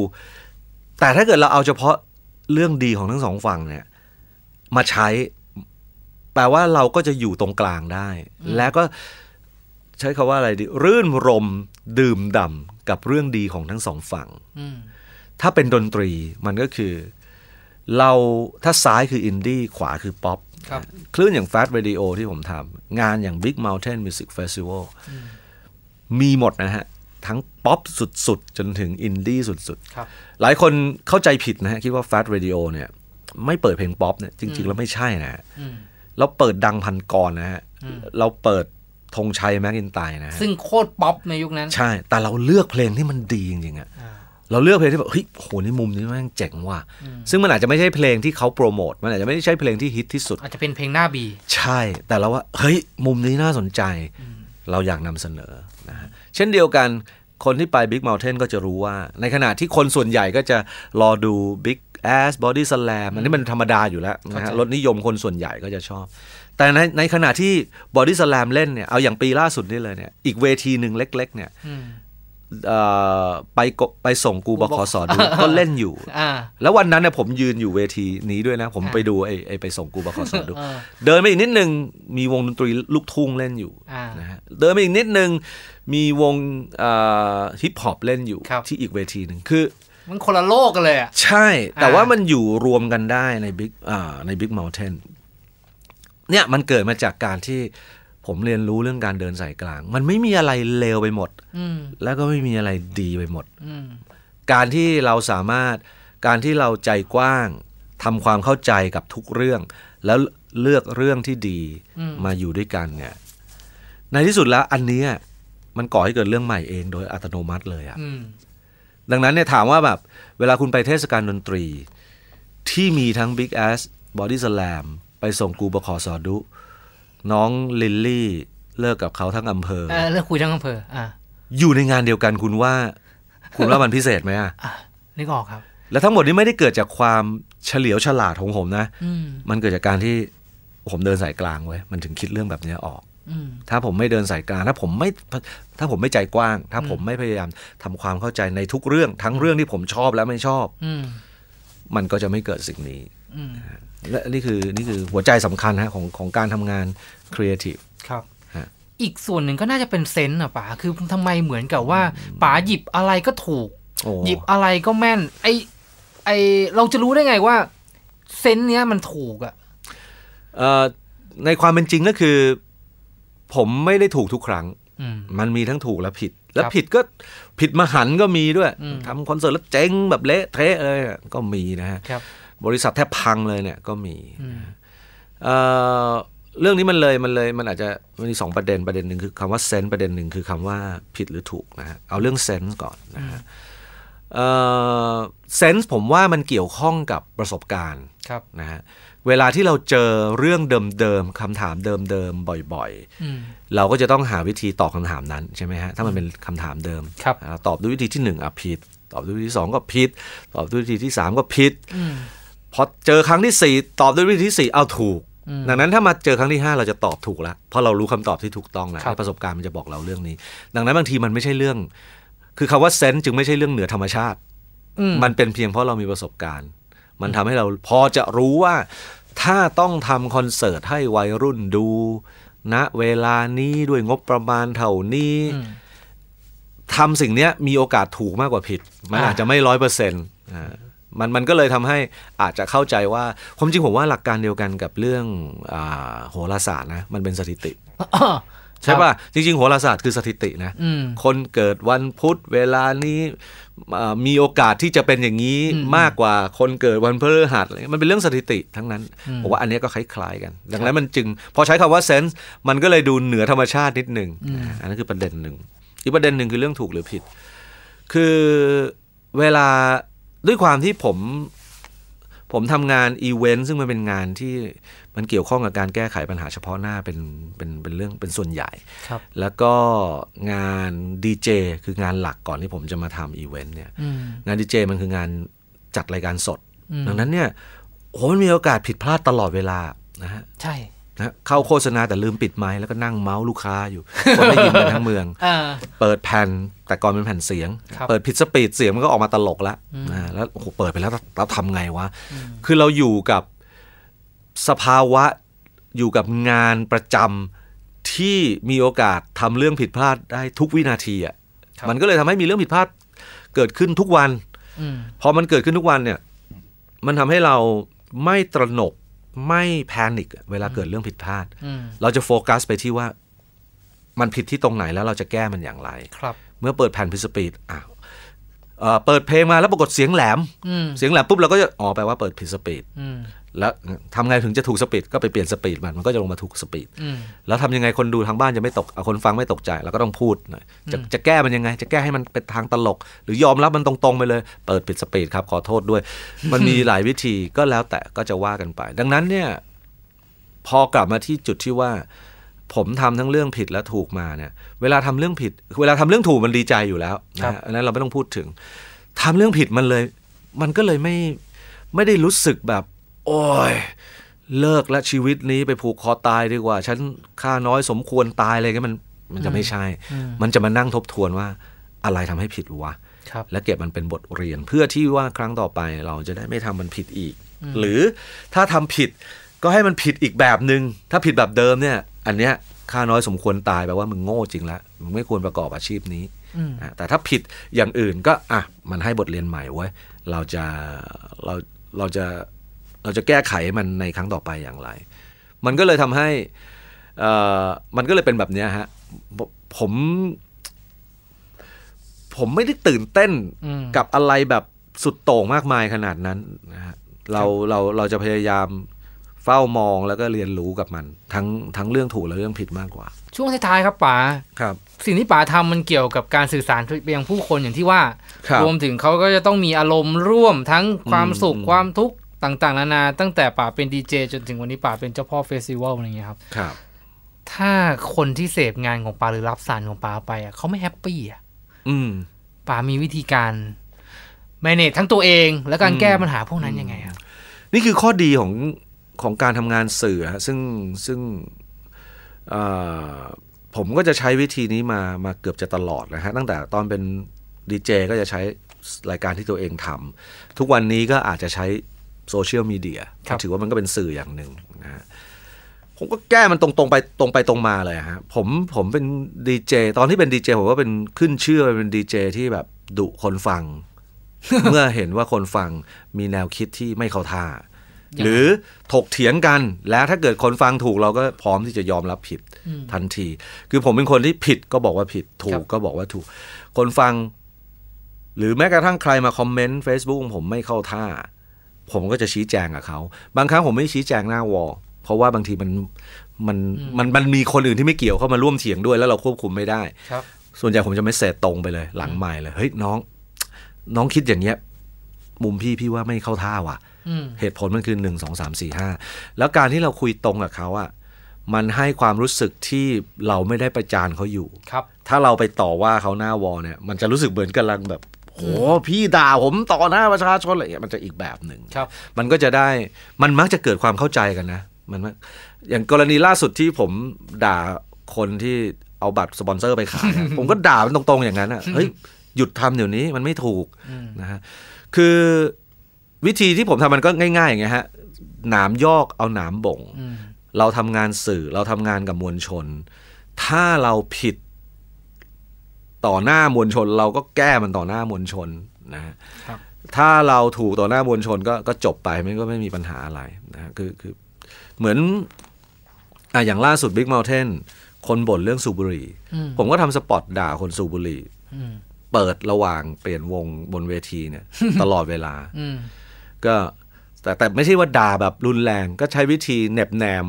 แต่ถ้าเกิดเราเอาเฉพาะเรื่องดีของทั้งสองฝั่งเนี่ย มาใช้ แปลว่าเราก็จะอยู่ตรงกลางได้ และก็ใช้คาว่าอะไรดีรื่นรมดื่มด่ำกับเรื่องดีของทั้งสองฝั่งถ้าเป็นดนตรี มันก็คือ เราถ้าซ้ายคืออินดี้ขวาคือป๊อปคลื่นอย่าง Fast ิ a ีโอที่ผมทำงานอย่าง Big Mountain Music Festival มีหมดนะฮะทั้งป๊อปสุดๆ จนถึงอินดี้สุดๆหลายคนเข้าใจผิดนะฮะ คิดว่าแฟร์เรดิโอเนี่ย ไม่เปิดเพลงป๊อปเนี่ย จริงๆแล้วไม่ใช่นะแลเราเปิดดังพันกรนะฮะ เราเปิดธงชัย แม็กินไต
นะ ซึ่งโคตรป๊อปในยุคนั้น ใช
่ แต่เราเลือกเพลงที่มันดีจริงๆอะเราเลือกเพลงที่แบบเฮ้ย โหในมุมนี้แม่งเจ๋งว่ะซึ่งมันอาจจะไม่ใช่เพลงที่เขาโปรโมท มันอาจจะไม่ใช่เพลงที่ฮิตที่สุด อาจจะเป็นเพลงหน้าบีใช่ แต่เราว่าเฮ้ยมุมนี้น่าสนใจ เราอยากนำเสนอนะฮะเช่นเดียวกันคนที่ไป Big Mountain ก็จะรู้ว่า ในขณะที่คนส่วนใหญ่ก็จะรอดู Big Ass Body Slam อันนี้มันธรรมดาอยู่แล้วนะฮะรถนิยมคนส่วนใหญ่ก็จะชอบ แต่ในในขณะที่ Body Slam เล่นเนี่ยเอาอย่างปีล่าสุดนี่เลยเนี่ย อีกเวทีหนึ่งเล็ก ๆ เนี่ยไปไปส่งกูบขสดูก็เล่นอยู่แล้ววันนั้นเนี่ยผมยืนอยู่เวทีนี้ด้วยนะ ผมไปดูไอ้ไอ้ไปส่งกูบขสดู เดินไปอีกนิดนึงมีวงดนตรีลูกทุ่งเล่นอยู่นะฮะเดินไปอีกนิดนึงมีวงฮิปฮอปเล่นอยู่ที่อีกเวทีหนึ่งคือ ม
ันคนละโลกกันเลยอ่ะ
ใช่ แต่ว่ามันอยู่รวมกันได้ในบิ๊กในบิ๊กเมลเทนเนี่ยมันเกิดมาจากการที่ผมเรียนรู้เรื่องการเดินสายกลาง มันไม่มีอะไรเลวไปหมดแล้วก็ไม่มีอะไรดีไปหมดการที่เราสามารถการที่เราใจกว้างทำความเข้าใจกับทุกเรื่อง แล้วเลือกเรื่องที่ดีมาอยู่ด้วยกันเนี่ย ในที่สุดแล้วอันนี้มันก่อให้เกิดเรื่องใหม่เองโดยอัตโนมัติเลยอะ่ะดังนั้นเนี่ยถามว่าแบบเวลาคุณไปเทศกาลดนตรี ที่มีทั้ง Big Ass Body Slam ไปส่งกูบขอสอดุ น้องลิลลี่เลิกกับเขาทั้งอำเภอเออ
เลิกคุยทั้งอำเภออ่ะ
อยู่ในงานเดียวกันคุณว่า คุณว่ามันพิเศษไหมอ่ะนึกออกครับ แล้วทั้งหมดนี้ไม่ได้เกิดจากความเฉลียวฉลาดของผมนะมันเกิดจากการที่ผมเดินสายกลางไว้มันถึงคิดเรื่องแบบนี้ออกถ้าผมไม่เดินสายกลางถ้าผมไม่ถ้าผมไม่ใจกว้าง ถ้าผมไม่พยายามทำความเข้าใจในทุกเรื่องทั้งเรื่องที่ผมชอบและไม่ชอบอมันก็จะไม่เกิดสิ่งนี้และนี่คือนี่คือหัวใจสำคัญฮะของของการทำงานครีเอทีฟ
ครับอีกส่วนหนึ่งก็น่าจะเป็นเซนต์อะป๋าคือทำไมเหมือนกับว่าป๋าหยิบอะไรก็ถูก หยิบอะไรก็แม่น ไอไอเราจะรู้ได้ไงว่าเซนต์เนี้ยมันถูกอะ
ในความเป็นจริงก็คือผมไม่ได้ถูกทุกครั้ง มันมีทั้งถูกและผิด แล้วผิดก็ผิดมหันก็มีด้วย ทำคอนเสิร์ตแล้วเจ๊งแบบเละ เทะเลยก็มีนะฮะ บริษัทแทบพังเลยเนี่ย ก็มี เรื่องนี้มันเลยมันเลยมันอาจจะมันมีสองประเด็นประเด็นหนึ่งคือคำว่าเซนต์ประเด็นหนึ่งคือคำว่าผิดหรือถูกนะฮะ เอาเรื่องเซนส์ก่อนนะฮะเซนส์ผมว่ามันเกี่ยวข้องกับประสบการณ์นะฮะเวลาที่เราเจอเรื่องเดิมๆคำถามเดิมๆ บ่อยๆเราก็จะต้องหาวิธีตอบคำถามนั้นใช่ไหมฮะ ถ้ามันเป็นคำถามเดิมตอบด้วยวิธีที่หนึ่งอ่ะผิด ตอบด้วยวิธีสองก็ผิด ตอบด้วยวิธีที่สามก็ผิดพอเจอครั้งที่สี่ตอบด้วยวิธีที่สี่เอาถูก ดังนั้นถ้ามาเจอครั้งที่ห้าเราจะตอบถูกแล้ว เพราะเรารู้คำตอบที่ถูกต้องแล้วประสบการณ์มันจะบอกเราเรื่องนี้ ดังนั้นบางทีมันไม่ใช่เรื่อง คือคำว่าเซนส์จึงไม่ใช่เรื่องเหนือธรรมชาติมันเป็นเพียงเพราะเรามีประสบการณ์มันทำให้เราพอจะรู้ว่าถ้าต้องทำคอนเสิร์ตให้วัยรุ่นดูณนะเวลานี้ด้วยงบประมาณเท่านี้ทำสิ่งนี้มีโอกาสถูกมากกว่าผิด มันอาจจะไม่ร้อยเปอร์เซ็นต์มันมันก็เลยทำให้อาจจะเข้าใจว่า ความจริงผมว่าหลักการเดียวกันกับเรื่องอโหราศาสตร์นะ มันเป็นสถิติ ใช่ป่ะ จริงๆโหราศาสตร์คือสถิตินะคนเกิดวันพุธเวลานี้มีโอกาสที่จะเป็นอย่างนี้มากกว่าคนเกิดวันพฤหัสมันเป็นเรื่องสถิติทั้งนั้นผมว่าอันนี้ก็คล้ายๆกันดังนั้น มันจึงพอใช้คำว่าเซนส์มันก็เลยดูเหนือธรรมชาตินิดหนึ่งอันนั้นคือประเด็นหนึ่งอีกประเด็นหนึ่งคือเรื่องถูกหรือผิด คือเวลาด้วยความที่ผมผมทำงานอีเวนต์ซึ่งมันเป็นงานที่มันเกี่ยวข้องกับการแก้ไขปัญหาเฉพาะหน้าเป็นเป็นเป็นเรื่องเป็นส่วนใหญ่ครับแล้วก็งานดีเจคืองานหลักก่อนที่ผมจะมาทำอีเวนต์เนี่ยงานดีเจมันคืองานจัดรายการสด ดังนั้นเนี่ยโหมันมีโอกาสผิดพลาดตลอดเวลานะฮะใช่นะเข้าโฆษณาแต่ลืมปิดไม้แล้วก็นั่งเมาส์ลูกค้าอยู่คนได้ยินกันทั้งเมืองเปิดแผ่นแต่ก่อนเป็นแผ่นเสียง เปิดผิดสปีดเสียงมันก็ออกมาตลกละนะแล้วโอ้โหเปิดไปแล้วเราทำไงวะคือเราอยู่กับสภาวะอยู่กับงานประจำที่มีโอกาสทำเรื่องผิดพลาดได้ทุกวินาทีอ่ะมันก็เลยทำให้มีเรื่องผิดพลาดเกิดขึ้นทุกวันพอมันเกิดขึ้นทุกวันเนี่ย มันทำให้เราไม่ตระหนกไม่แพนิคเวลาเกิดเรื่องผิดพลาด เราจะโฟกัสไปที่ว่ามันผิดที่ตรงไหนแล้วเราจะแก้มันอย่างไรรเมื่อเปิดแผ่นพิสปีดอ่ะเปิดเพลงมาแล้วปรากฏเสียงแหลมเสียงแหลมปุ๊บเราก็จะอ๋อแปลว่าเปิดผิดสปีดแล้วทำไงถึงจะถูกสปีดก็ไปเปลี่ยนสปีดมันมันก็จะลงมาถูกสปีดแล้วทำยังไงคนดูทางบ้านจะไม่ตกคนฟังไม่ตกใจเราก็ต้องพูดหน่อยจะจะแก้มันยังไง จะแก้ให้มันเป็นทางตลก หรือยอมรับมันตรงๆไปเลย เปิดผิดสปีดครับ ขอโทษด้วย มันมีหลายวิธีก็แล้วแต่ก็จะว่ากันไป ดังนั้นเนี่ย พอกลับมาที่จุดที่ว่าผมทำทั้งเรื่องผิดและถูกมาเนี่ย เวลาทำเรื่องผิด เวลาทำเรื่องถูกมันดีใจอยู่แล้ว นะอันนั้นเราไม่ต้องพูดถึง ทำเรื่องผิดมันเลย มันก็เลยไม่ ไม่ได้รู้สึกแบบ โอ้ยเลิกและชีวิตนี้ไปผูกคอตายดีกว่า ฉันค่าน้อยสมควรตายอะไรก็มัน มันจะไม่ใช่ มันจะมานั่งทบทวนว่าอะไรทำให้ผิดวะและเก็บมันเป็นบทเรียนเพื่อที่ว่าครั้งต่อไปเราจะได้ไม่ทำมันผิดอีก หรือถ้าทำผิดก็ให้มันผิดอีกแบบหนึง่งถ้าผิดแบบเดิมเนี่ยอันเนี้ยค่าน้อยสมควรตายแปลว่ามึงโง่จริงละมึงไม่ควรประกอบอาชีพนี้แต่ถ้าผิดอย่างอื่นก็ อ่ะ มันให้บทเรียนใหม่ไว้เราจะเราเราจะเราจะแก้ไขมันในครั้งต่อไปอย่างไร มันก็เลยทำให้มันก็เลยเป็นแบบเนี้ยฮะผม ผมไม่ได้ตื่นเต้นกับอะไรแบบสุดโต่งมากมายขนาดนั้นนะฮะเราเราเราจะพยายามเฝ้ามองแล้วก็เรียนรู้กับมันทั้งทั้งเรื่องถูกและเรื่องผิดมากกว่า
ช่วงท้ายๆครับป๋าครับ สิ่งที่ป๋าทำมันเกี่ยวกับการสื่อสารไปยังผู้คนอย่างที่ว่ารวมถึงเขาก็จะต้องมีอารมณ์ ร่วมทั้งความสุขความทุกข์ต่างๆนานาตั้งแต่ป๋าเป็นดีเจ จนถึงวันนี้ป๋าเป็นเจ้าพ่อเฟสติวัลอะไรอย่างเงี้ยครับครับ ถ้าคนที่เสพงานของป๋าหรือรับสารของป๋าไปอ่ะเขาไม่แฮปปี้อ่ะอืมป๋ามีวิธีการแมเนจทั้งตัวเองและการแก้ปัญหาพวกนั้นยังไงครับ
นี่คือข้อดีของของการทำงานสื่อฮะซึ่งซึ่งผมก็จะใช้วิธีนี้มามาเกือบจะตลอดนะฮะตั้งแต่ตอนเป็นดีเจก็จะใช้รายการที่ตัวเองทำทุกวันนี้ก็อาจจะใช้โซเชียลมีเดียถือว่ามันก็เป็นสื่ออย่างหนึ่งนะฮะผมก็แก้มันตรงๆไปตรงไปตรงมาเลยฮะผมผมเป็นดีเจตอนที่เป็นดีเจผมก็เป็นขึ้นชื่อเป็นดีเจที่แบบดุคนฟัง เมื่อเห็นว่าคนฟังมีแนวคิดที่ไม่เข้าท่าหรือถกเถียงกันแล้วถ้าเกิดคนฟังถูกเราก็พร้อมที่จะยอมรับผิดทันที คือผมเป็นคนที่ผิดก็บอกว่าผิดถูกก็บอกว่าถูก คนฟัง หรือแม้กระทั่งใครมาคอมเมนต์ Facebook ผมไม่เข้าท่า ผมก็จะชี้แจงกับเขา บางครั้งผมไม่ชี้แจงหน้าวอลเพราะว่าบางทีมันมันมันมัน มีคนอื่นที่ไม่เกี่ยวเข้ามาร่วมเถียงด้วยแล้วเราควบคุมไม่ได้ ครับ ส่วนใหญ่ผมจะไม่เสดตรงไปเลย หลังใหม่เลยเฮ้ยน้อง น้องคิดอย่างเงี้ยมุมพี่พี่ว่าไม่เข้าท่าว่ะเหตุผลมันคือหนึ่งสองสามสี่ห้าแล้วการที่เราคุยตรงกับเขาอะมันให้ความรู้สึกที่เราไม่ได้ประจานเขาอยู่ครับ ถ้าเราไปต่อว่าเขาหน้าวอเนี่ย มันจะรู้สึกเหมือนกำลังแบบ โหพี่ด่าผมต่อหน้าประชาชนอะไรเงี้ยมันจะอีกแบบหนึ่งครับมันก็จะได้มันมักจะเกิดความเข้าใจกันนะมันอย่างกรณีล่าสุดที่ผมด่าคนที่เอาบัตรสปอนเซอร์ไปขายผมก็ด่ามันตรงๆอย่างนั้นอ่ะเฮ้ยหยุดทำเดี๋ยวนี้มันไม่ถูกนะฮะคือวิธีที่ผมทำมันก็ง่ายๆอย่างเงี้ยฮะหนามยอกเอาหนามบ่งเราทำงานสื่อ เราทำงานกับมวลชน ถ้าเราผิดต่อหน้ามวลชน เราก็แก้มันต่อหน้ามวลชนนะถ้าเราถูกต่อหน้ามวลชนก็ก็จบไปมันก็ไม่มีปัญหาอะไรนะคือคือ เหมือนอ่ะอย่างล่าสุดบิ๊กเมลเทนคนบ่นเรื่องสูบุรี่ผมก็ทำสปอตด่าคนสูบุรี่เปิดระหว่างเปลี่ยนวงบนเวทีเนี่ย ตลอดเวลาก็แต่แต่ไม่ใช่ว่าด่าแบบรุนแรงก็ใช้วิธีเน็บแนม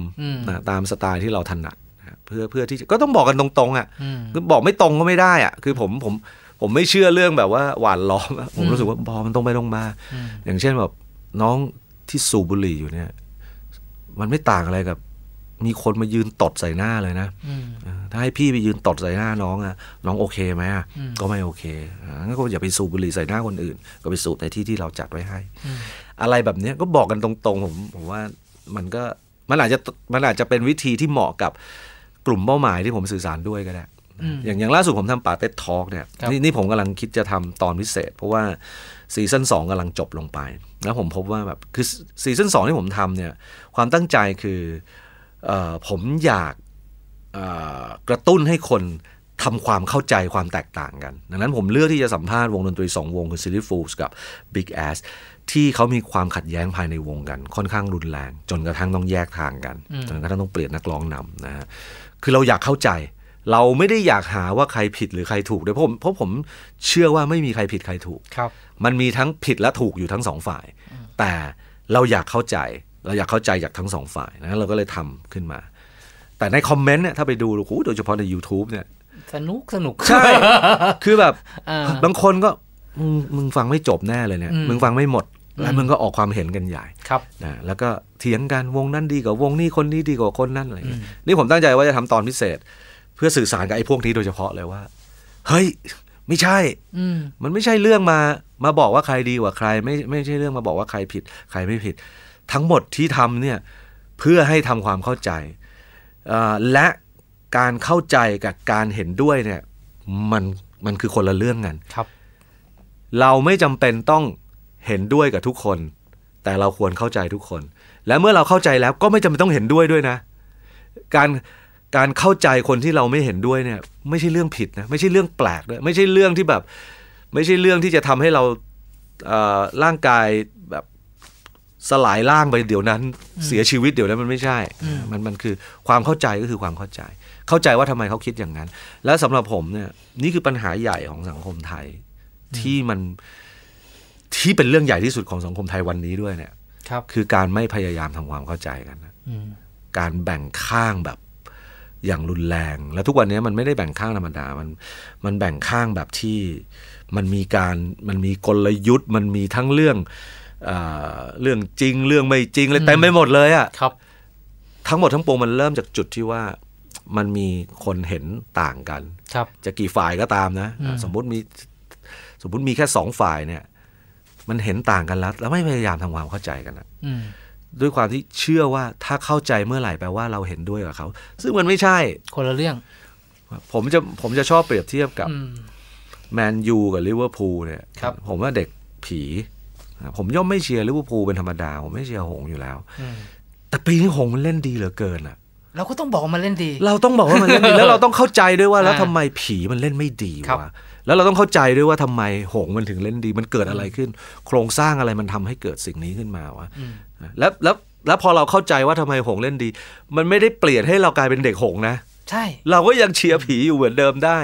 นะตามสไตล์ที่เราถนัดเพื่อเพื่อที่ก็ต้องบอกกันตรงๆอ่ะคือบอกไม่ตรงก็ไม่ได้อ่ะคือผมผมผมไม่เชื่อเรื่องแบบว่าหวานล้อม ผมรู้สึกว่าบอมันต้องไปลงมาอย่างเช่นแบบน้องที่สูบบุหรี่อยู่เนี่ย มันไม่ต่างอะไรกับ มีคนมายืนตดใส่หน้าเลยนะถ้าให้พี่ไปยืนตดใส่หน้าน้องอะน้องโอเคไหม ก็ไม่โอเคงั้นก็อย่าไปสูบบุหรี่ใส่หน้าคนอื่น ก็ไปสูบในที่ที่เราจัดไว้ให้ อะไรแบบนี้ก็บอกกันตรงๆ ผมผมว่ามันก็มันอาจจะมันอาจจะเป็นวิธีที่เหมาะกับกลุ่มเป้าหมายที่ผมสื่อสารด้วยก็ได้ อย่างอย่างล่าสุดผมทำป่าเต็ดทอกเนี่ยนี่นี่ผมกำลังคิดจะทำตอนพิเศษ เพราะว่าซีซั่นสองกำลังจบลงไป แล้วผมพบว่าแบบคือซีซั่นสองที่ผมทำเนี่ย ความตั้งใจคืออผมอยากกระตุ้นให้คนทำความเข้าใจความแตกต่างกัน ดังนั้นผมเลือกที่จะสัมภาษณ์วงดนตรี2วงคือซิลิฟูสกับ Big Ass ที่เขามีความขัดแย้งภายในวงกันค่อนข้างรุนแรง จนกระทั่งต้องแยกทางกันจนกระทั่งต้องเปลี่ยนนักร้องนำนะฮะคือเราอยากเข้าใจ เราไม่ได้อยากหาว่าใครผิดหรือใครถูกด้วยเพราะผมเพราะผมเชื่อว่าไม่มีใครผิดใครถูกครับ มันมีทั้งผิดและถูกอยู่ทั้งสองฝ่ายแต่เราอยากเข้าใจ เราอยากเข้าใจจากทั้งสองฝ่ายนะเราก็เลยทำขึ้นมาแต่ในคอมเมนต์เนี่ยถ้าไปดูโดยเฉพาะ ใน YouTube เนี่ย
สนุกสนุกใช่
คือแบบ บางคนก็มึงฟังไม่จบแน่เลยเนี่ย มึงฟังไม่หมด แล้วมึงก็ออกความเห็นกันใหญ่ครับนะแล้วก็เถียงกันวงนั้นดีกว่าวงนี้คนนี้ดีกว่าคนนั้นอะไรนี่ผมตั้งใจว่าจะทำตอนพิเศษ เพื่อสื่อสารกับไอ้พวกนี้โดยเฉพาะเลยว่า เฮ้ย ไม่ใช่มันไม่ใช่เรื่องมา มาบอกว่าใครดีกว่าใคร ไม่ไม่ใช่เรื่องมาบอกว่าใครผิด ใครไม่ผิด ทั้งหมดที่ทำเนี่ยเพื่อให้ทำความเข้าใจและการเข้าใจกับการเห็นด้วยเนี่ยมันมันคือคนละเรื่องกันครับ เราไม่จำเป็นต้องเห็นด้วยกับทุกคน แต่เราควรเข้าใจทุกคน และเมื่อเราเข้าใจแล้วก็ไม่จำเป็นต้องเห็นด้วยด้วยนะ การการเข้าใจคนที่เราไม่เห็นด้วยเนี่ย ไม่ใช่เรื่องผิดนะ ไม่ใช่เรื่องแปลกด้วยไม่ใช่เรื่องที่แบบ ไม่ใช่เรื่องที่จะทำให้เราร่างกายแบบสลายร่างไปเดี๋ยวนั้น เสียชีวิตเดี๋ยวนั้นมันไม่ใช่ มันมันคือความเข้าใจก็คือความเข้าใจ เข้าใจว่าทำไมเขาคิดอย่างนั้น และสำหรับผมเนี่ยนี่คือปัญหาใหญ่ของสังคมไทยที่มันที่เป็นเรื่องใหญ่ที่สุดของสังคมไทยวันนี้ด้วยเนี่ย ครับ คือการไม่พยายามทำความเข้าใจกันนะการแบ่งข้างแบบอย่างรุนแรง แล้วทุกวันนี้มันไม่ได้แบ่งข้างธรรมดา มันมันแบ่งข้างแบบที่มันมีการมันมีกลยุทธ์ มันมีทั้งเรื่องเรื่องจริงเรื่องไม่จริงเลยเต็มไปหมดเลยอะ่ะ ครับ ทั้งหมดทั้งปวงมันเริ่มจากจุดที่ว่ามันมีคนเห็นต่างกัน ครับ จะกี่ฝ่ายก็ตามนะ สมมติมีสมมติมีแค่สองฝ่ายเนี่ย มันเห็นต่างกันแล้ว แล้วไม่พยายามทำความเข้าใจกันนะด้วยความที่เชื่อว่าถ้าเข้าใจเมื่อไหร่แปลว่าเราเห็นด้วยกับเขา ซึ่งมันไม่ใช่คนละเรื่องผมจะผมจะชอบเปรียบเทียบกับแมนยูกับลิเวอร์พูลเนี่ยผมว่าเด็กผีผมย่อมไม่เชียร์ลิเวอร์พูลเป็นธรรมดา ผมไม่เชียร์หงอยู่แล้ว แต่ปีนี้หงมันเล่นดีเหลือเกินอ่ะ
เราก็ต้องบอกมันเล่นดี เราต้องบอกว่ามันเล่นดี แล้วเราต้องเข้าใจด้วยว่า แล้วทำ
ไมผีมันเล่นไม่ดีวะแล้วเราต้องเข้าใจด้วยว่าทำไมหงมันถึงเล่นดี มันเกิดอะไรขึ้น โครงสร้างอะไรมันทำให้เกิดสิ่งนี้ขึ้นมาวะแล้วแล้วแล้วพอเราเข้าใจว่าทำไมหงเล่นดี มันไม่ได้เปลี่ยนให้เรากลายเป็นเด็กหงนะใช่ เราก็ยังเชียร์ผีอยู่เหมือนเดิมได้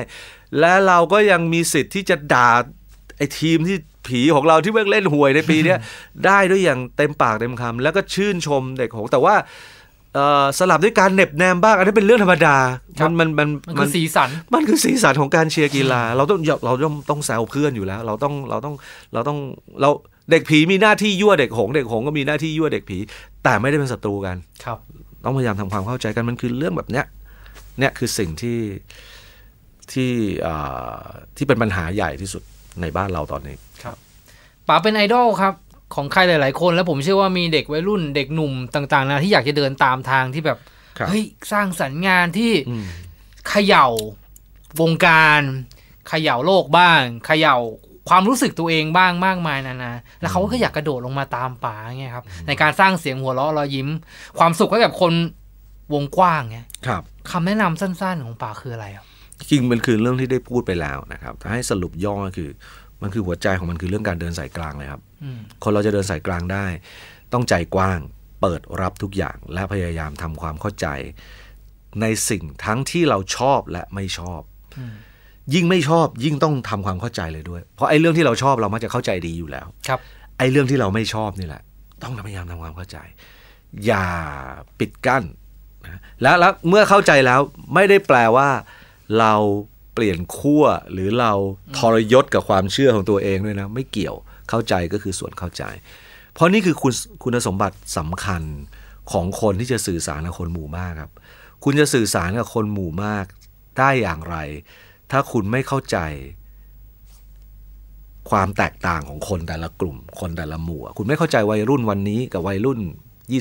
และเราก็ยังมีสิทธิ์ที่จะด่าไอ้ทีมที่ผีของเราที่เพิ่งเล่นหวยในปีนี้ได้ด้วยอย่างเต็มปากเต็มคำ แล้วก็ชื่นชมเด็กหงแต่ว่าสลับด้วยการเน็บแนมบ้างอันนี้เป็นเรื่องธรรมดา มันมันมันมันสีสันมันคือสีสันของการเชียร์กีฬา เราต้องเราต้องต้องแซวเพื่อนอยู่แล้วเราต้องเราต้องเราต้องเราเด็กผีมีหน้าที่ยั่วเด็กหงเด็กหงก็มีหน้าที่ยั่วเด็กผี แต่ไม่ได้เป็นศัตรูกันครับ ต้องพยายามทำความเข้าใจกันมันคือเรื่องแบบเนี้ยเนี่ย คือสิ่งที่ที่ที่เป็นปัญหาใหญ่ที่สุดในบ้านเราตอนนี้
ป๋าเป็นไอดอลครับของใครหลายๆคน แล้วผมเชื่อว่ามีเด็กวัยรุ่นเด็กหนุ่มต่างๆนะที่อยากจะเดินตามทางที่แบบ เฮ้ย สร้างสรรค์งานที่เขย่าวงการเขย่าโลกบ้างเขย่าความรู้สึกตัวเองบ้างมากมายนานาแล้วเขาก็อยากกระโดดลงมาตามป่าเงี้ยครับในการสร้างเสียงหัวเราะรอยยิ้มความสุขให้กับคนวงกว้างเงี้ยครับคำแนะนำสั้นๆของป๋าคืออะไรครับ
จริงมันคือเรื่องที่ได้พูดไปแล้วนะครับ ถ้าให้สรุปย่อคือมันคือหัวใจของมันคือเรื่องการเดินสายกลางเลยครับคนเราจะเดินสายกลางได้ ต้องใจกว้างเปิดรับทุกอย่าง และพยายามทำความเข้าใจ ในสิ่งทั้งที่เราชอบและไม่ชอบยิ่งไม่ชอบยิ่งต้องทำความเข้าใจเลยด้วย เพราะไอ้เรื่องที่เราชอบเรามักจะเข้าใจดีอยู่แล้ว ครับ ไอ้เรื่องที่เราไม่ชอบนี่แหละ ต้องพยายามทำความเข้าใจ อย่าปิดกั้นนะแล้วเมื่อเข้าใจแล้วไม่ได้แปลว่าเราเปลี่ยนขั้วหรือเราทรยศกับความเชื่อของตัวเองด้วยนะไม่เกี่ยวเข้าใจก็คือส่วนเข้าใจ เพราะนี่คือคุณคุณสมบัติสำคัญของคนที่จะสื่อสารกับคนหมู่มากครับคุณจะสื่อสารกับคนหมู่มาก ได้อย่างไร ถ้าคุณไม่เข้าใจความแตกต่างของคนแต่ละกลุ่ม คนแต่ละหมู่ คุณไม่เข้าใจวัยรุ่นวันนี้กับวัยรุ่น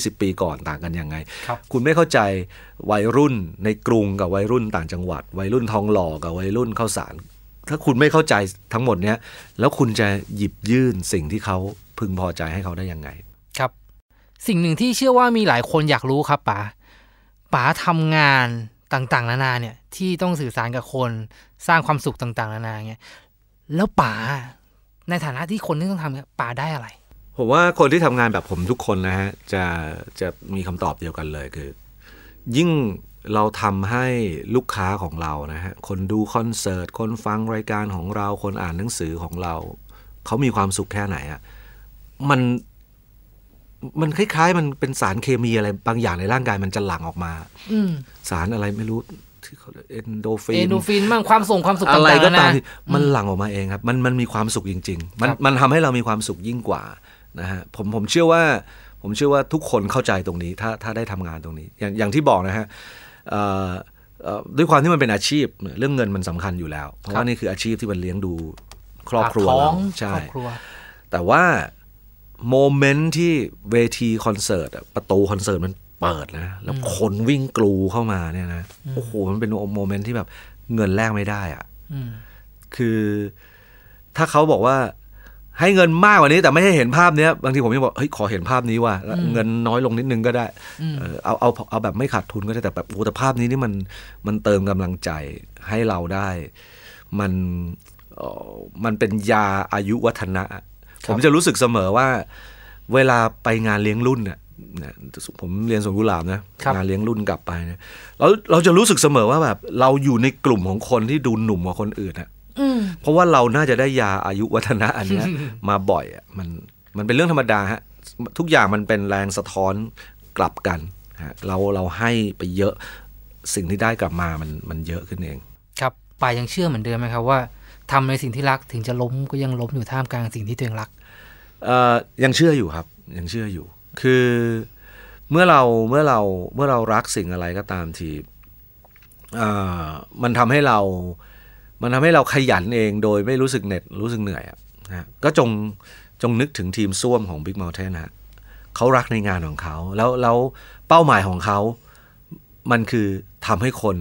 20 ปีก่อนต่างกันยังไงคคุณไม่เข้าใจวัยรุ่นในกรุงกับวัยรุ่นต่างจังหวัด วัยรุ่นทองหล่อกับวัยรุ่นข้าวสาร ถ้าคุณไม่เข้าใจทั้งหมดเนี้ยแล้วคุณจะหยิบยื่นสิ่งที่เขาพึงพอใจให้เขาได้ยังไง
ครับ สิ่งหนึ่งที่เชื่อว่ามีหลายคนอยากรู้ครับป๋า ป๋าทำงานต่างๆ นานาเนี่ยที่ต้องสื่อสารกับคนสร้างความสุขต่างๆนานาเนี่ยแล้วป๋าในฐานะที่คนที่ต้องทำเนี่ยป๋าได้อะไร
ผมว่าคนที่ทำงานแบบผมทุกคนนะฮะ จะจะมีคำตอบเดียวกันเลยคือ ยิ่งเราทำให้ลูกค้าของเรานะฮะ คนดูคอนเสิร์ตคนฟังรายการของเราคนอ่านหนังสือของเรา เขามีความสุขแค่ไหนอะมันมันคล้ายๆ มันเป็นสารเคมีอะไร บางอย่างในร่างกายมันจะหลั่
งออกมาอ
สารอะไรไม่รู้ที่เขาเอนโดฟินเอนโดฟิน
มันงความส่งความสุขอะไรก็ตามมันหล
ั่งออกมาเองครับมันมันมีความสุขจริง ๆ มันมันทำให้เรามีความสุขยิ่งกว่านะฮะผมผมเชื่อว่า ผมเชื่อว่าทุกคนเข้าใจตรงนี้ถ้าถ้าได้ทำงานตรงนี้ อย่างอย่างที่บอกนะฮะด้วยความที่มันเป็นอาชีพ เรื่องเงินมันสำคัญอยู่แล้ว เพราะว่านี่คืออาชีพที่มันเลี้ยงดู ครอบครัวเราใช่แต่ว่าโมเมนต์ที่เวทีคอนเสิร์ตประตูคอนเสิร์ตมันเปิดนะแล้วคนวิ่งกลูเข้ามาเนี่ยนะโอ้โหมันเป็นโมเมนต์ที่แบบเงินแลกไม่ได้อะ่ะคือ ถ้าเขาบอกว่าให้เงินมากกว่านี้แต่ไม่ให้เห็นภาพเนี้ยบางทีผมยังบอกเฮ้ยขอเห็นภาพนี้ว่าเงินน้อยลงนิดนึงก็ได้เอาเอาเอาแบบไม่ขาดทุนก็ได้แต่แบบโอ้แต่ภาพนี้นี่มันมันเติมกำลังใจให้เราได้ มันมันเป็นยาอายุวัฒนะผมจะรู้สึกเสมอว่าเวลาไปงานเลี้ยงรุ่นเนี่ยผมเรียนสวนกุหลาบนะงานเลี้ยงรุ่นกลับไปเนี่ยเราเราจะรู้สึกเสมอว่าแบบเราอยู่ในกลุ่มของคนที่ดูหนุ่มกว่าคนอื่นอะเพราะว่าเราน่าจะได้ยาอายุวัฒนะอันนี้มาบ่อยอ่ะมันมันเป็นเรื่องธรรมดาฮะทุกอย่างมันเป็นแรงสะท้อนกลับกันฮะเราเราให้ไปเยอะสิ่งที่ได้กลับมามันมันเยอะขึ้นเอง
ครับป่ายังเชื่อเหมือนเดิมไหมครับว่าทำในสิ่งที่รักถึงจะล้มก็ยังล้มอยู่ท่ามกลางสิ่งที่ตัวเองรัก
เอ่อยังเชื่ออยู่ครับยังเชื่ออยู่ คือเมื่อเราเมื่อเราเมื่อเรารักสิ่งอะไรก็ตามทีมันทำให้เรามันทำให้เราขยันเองโดยไม่รู้สึกเหน็ดรู้สึกเหนื่อยนะก็จงจงนึกถึงทีมส้วมของ Big Mountain นะเขารักในงานของเขาแล้วแล้วเป้าหมายของเขา มันคือทำให้คน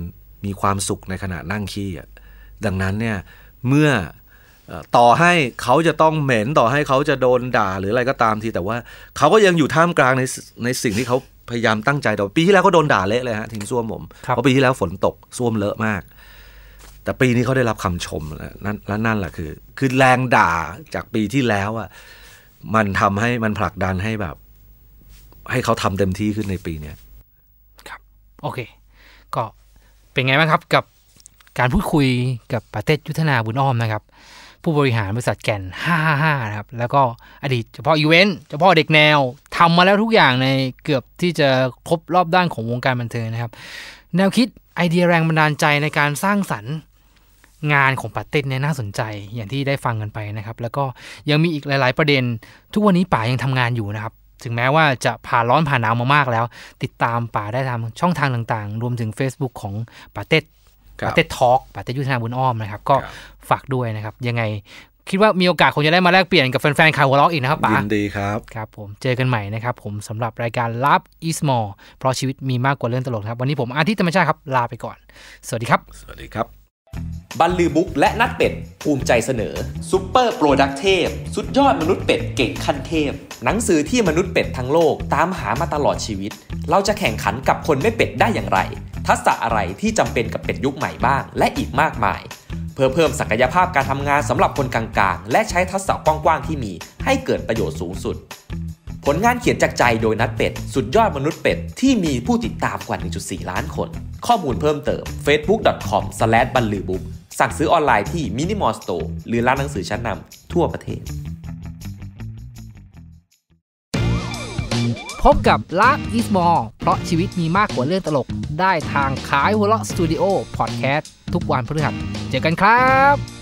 มีความสุขในขณะนั่งขี้ดังนั้นเนี่ยเมื่อต่อให้เขาจะต้องเหม็นต่อให้เขาจะโดนด่าหรืออะไรก็ตามทีแต่ว่าเขาก็ยังอยู่ท่ามกลางในในสิ่งที่เขาพยายามตั้งใจต่อปีที่แล้วก็โดนด่าเละเลยฮะทีมส้วมผมเพราะปีที่แล้วฝนตกส้วมเลอะมากแต่ปีนี้เขาได้รับคำชมนั่นและนั่นแหละคือ คือแรงด่าจากปีที่แล้วอ่ะ มันทำให้มันผลักดันให้แบบ ให้เขาทำเต็มที่ขึ้นในปีเนี้ย
ครับ โอเค ก็เป็นไงบ้างครับกับการพูดคุยกับประเทศยุทธนาบุญอ้อมนะครับ ผู้บริหารบริษัทแก่น 555 นะครับ แล้วก็อดีตเฉพาะอีเวนต์เฉพาะเด็กแนวทำมาแล้วทุกอย่างในเกือบที่จะครบรอบด้านของวงการบันเทิงนะครับ แนวคิดไอเดียแรงบันดาลใจในการสร้างสรรค์งานของปาเต้นเนี่ยน่าสนใจ อย่างที่ได้ฟังกันไปนะครับ แล้วก็ยังมีอีกหลาย ๆ ประเด็น ทุกวันนี้ป่ายังทำงานอยู่นะครับ ถึงแม้ว่าจะผ่านร้อนผ่านหนาวมามากแล้ว ติดตามป่าได้ทางช่องทางต่างๆ รวมถึง Facebook ของปาเต้ปาเต็ดทอล์กปาเต็ดยุทธนาบุญอ้อมนะครับ ก็ฝากด้วยนะครับ ยังไงคิดว่ามีโอกาสคงจะได้มาแลกเปลี่ยนกับแฟนๆข่าวหัวลรออีกนะครับป๋ายินดีครับครับ ผมเจอกันใหม่นะครับ ผมสำหรับรายการลับอีสมอลเพราะชีวิตมีมากกว่าเรื่องตลกครับวันนี้ผมอาทิตย์ธรรมชาติครับลาไปก่อน สวัสดีครับ สวัสดีครับบรรลือบุ๊ก
และนัดเป็ด ภูมิใจเสนอซูเปอร์โปรดักเทพสุดยอดมนุษย์เป็ดเก่งขั้นเทพ หนังสือที่มนุษย์เป็ดทั้งโลกตามหามาตลอดชีวิต เราจะแข่งขันกับคนไม่
เป็ดได้อย่างไร ทักษะอะไรที่จำเป็นกับเป็ดยุคใหม่บ้าง และอีกมากมาย เพื่อเพิ่มศักยภาพการทำงานสำหรับคนกลางๆ และใช้ทักษะกว้างๆ ที่มีให้เกิดประโยชน์สู
งสุดผลงานเขียนจากใจโดยนัดเป็ด สุดยอดมนุษย์เป็ด ที่มีผู้ติดตามกว่า 1.4 ล้านคน ข้อมูลเพิ่มเติม facebook.com s l a s h บันลือบุ๊กสั่งซื้อออนไลน์ที่มินิมอลสโตร์หรือร้านหนังสือชั้นนำทั่วประเทศ
พบกับลาฟอิสมอลเพราะชีวิตมีมากกว่าเรื่องตลก ได้ทางขายหัวเราะสตูดิโอ พอดแคสต์ ทุกวันพฤหัสเจอกันครับ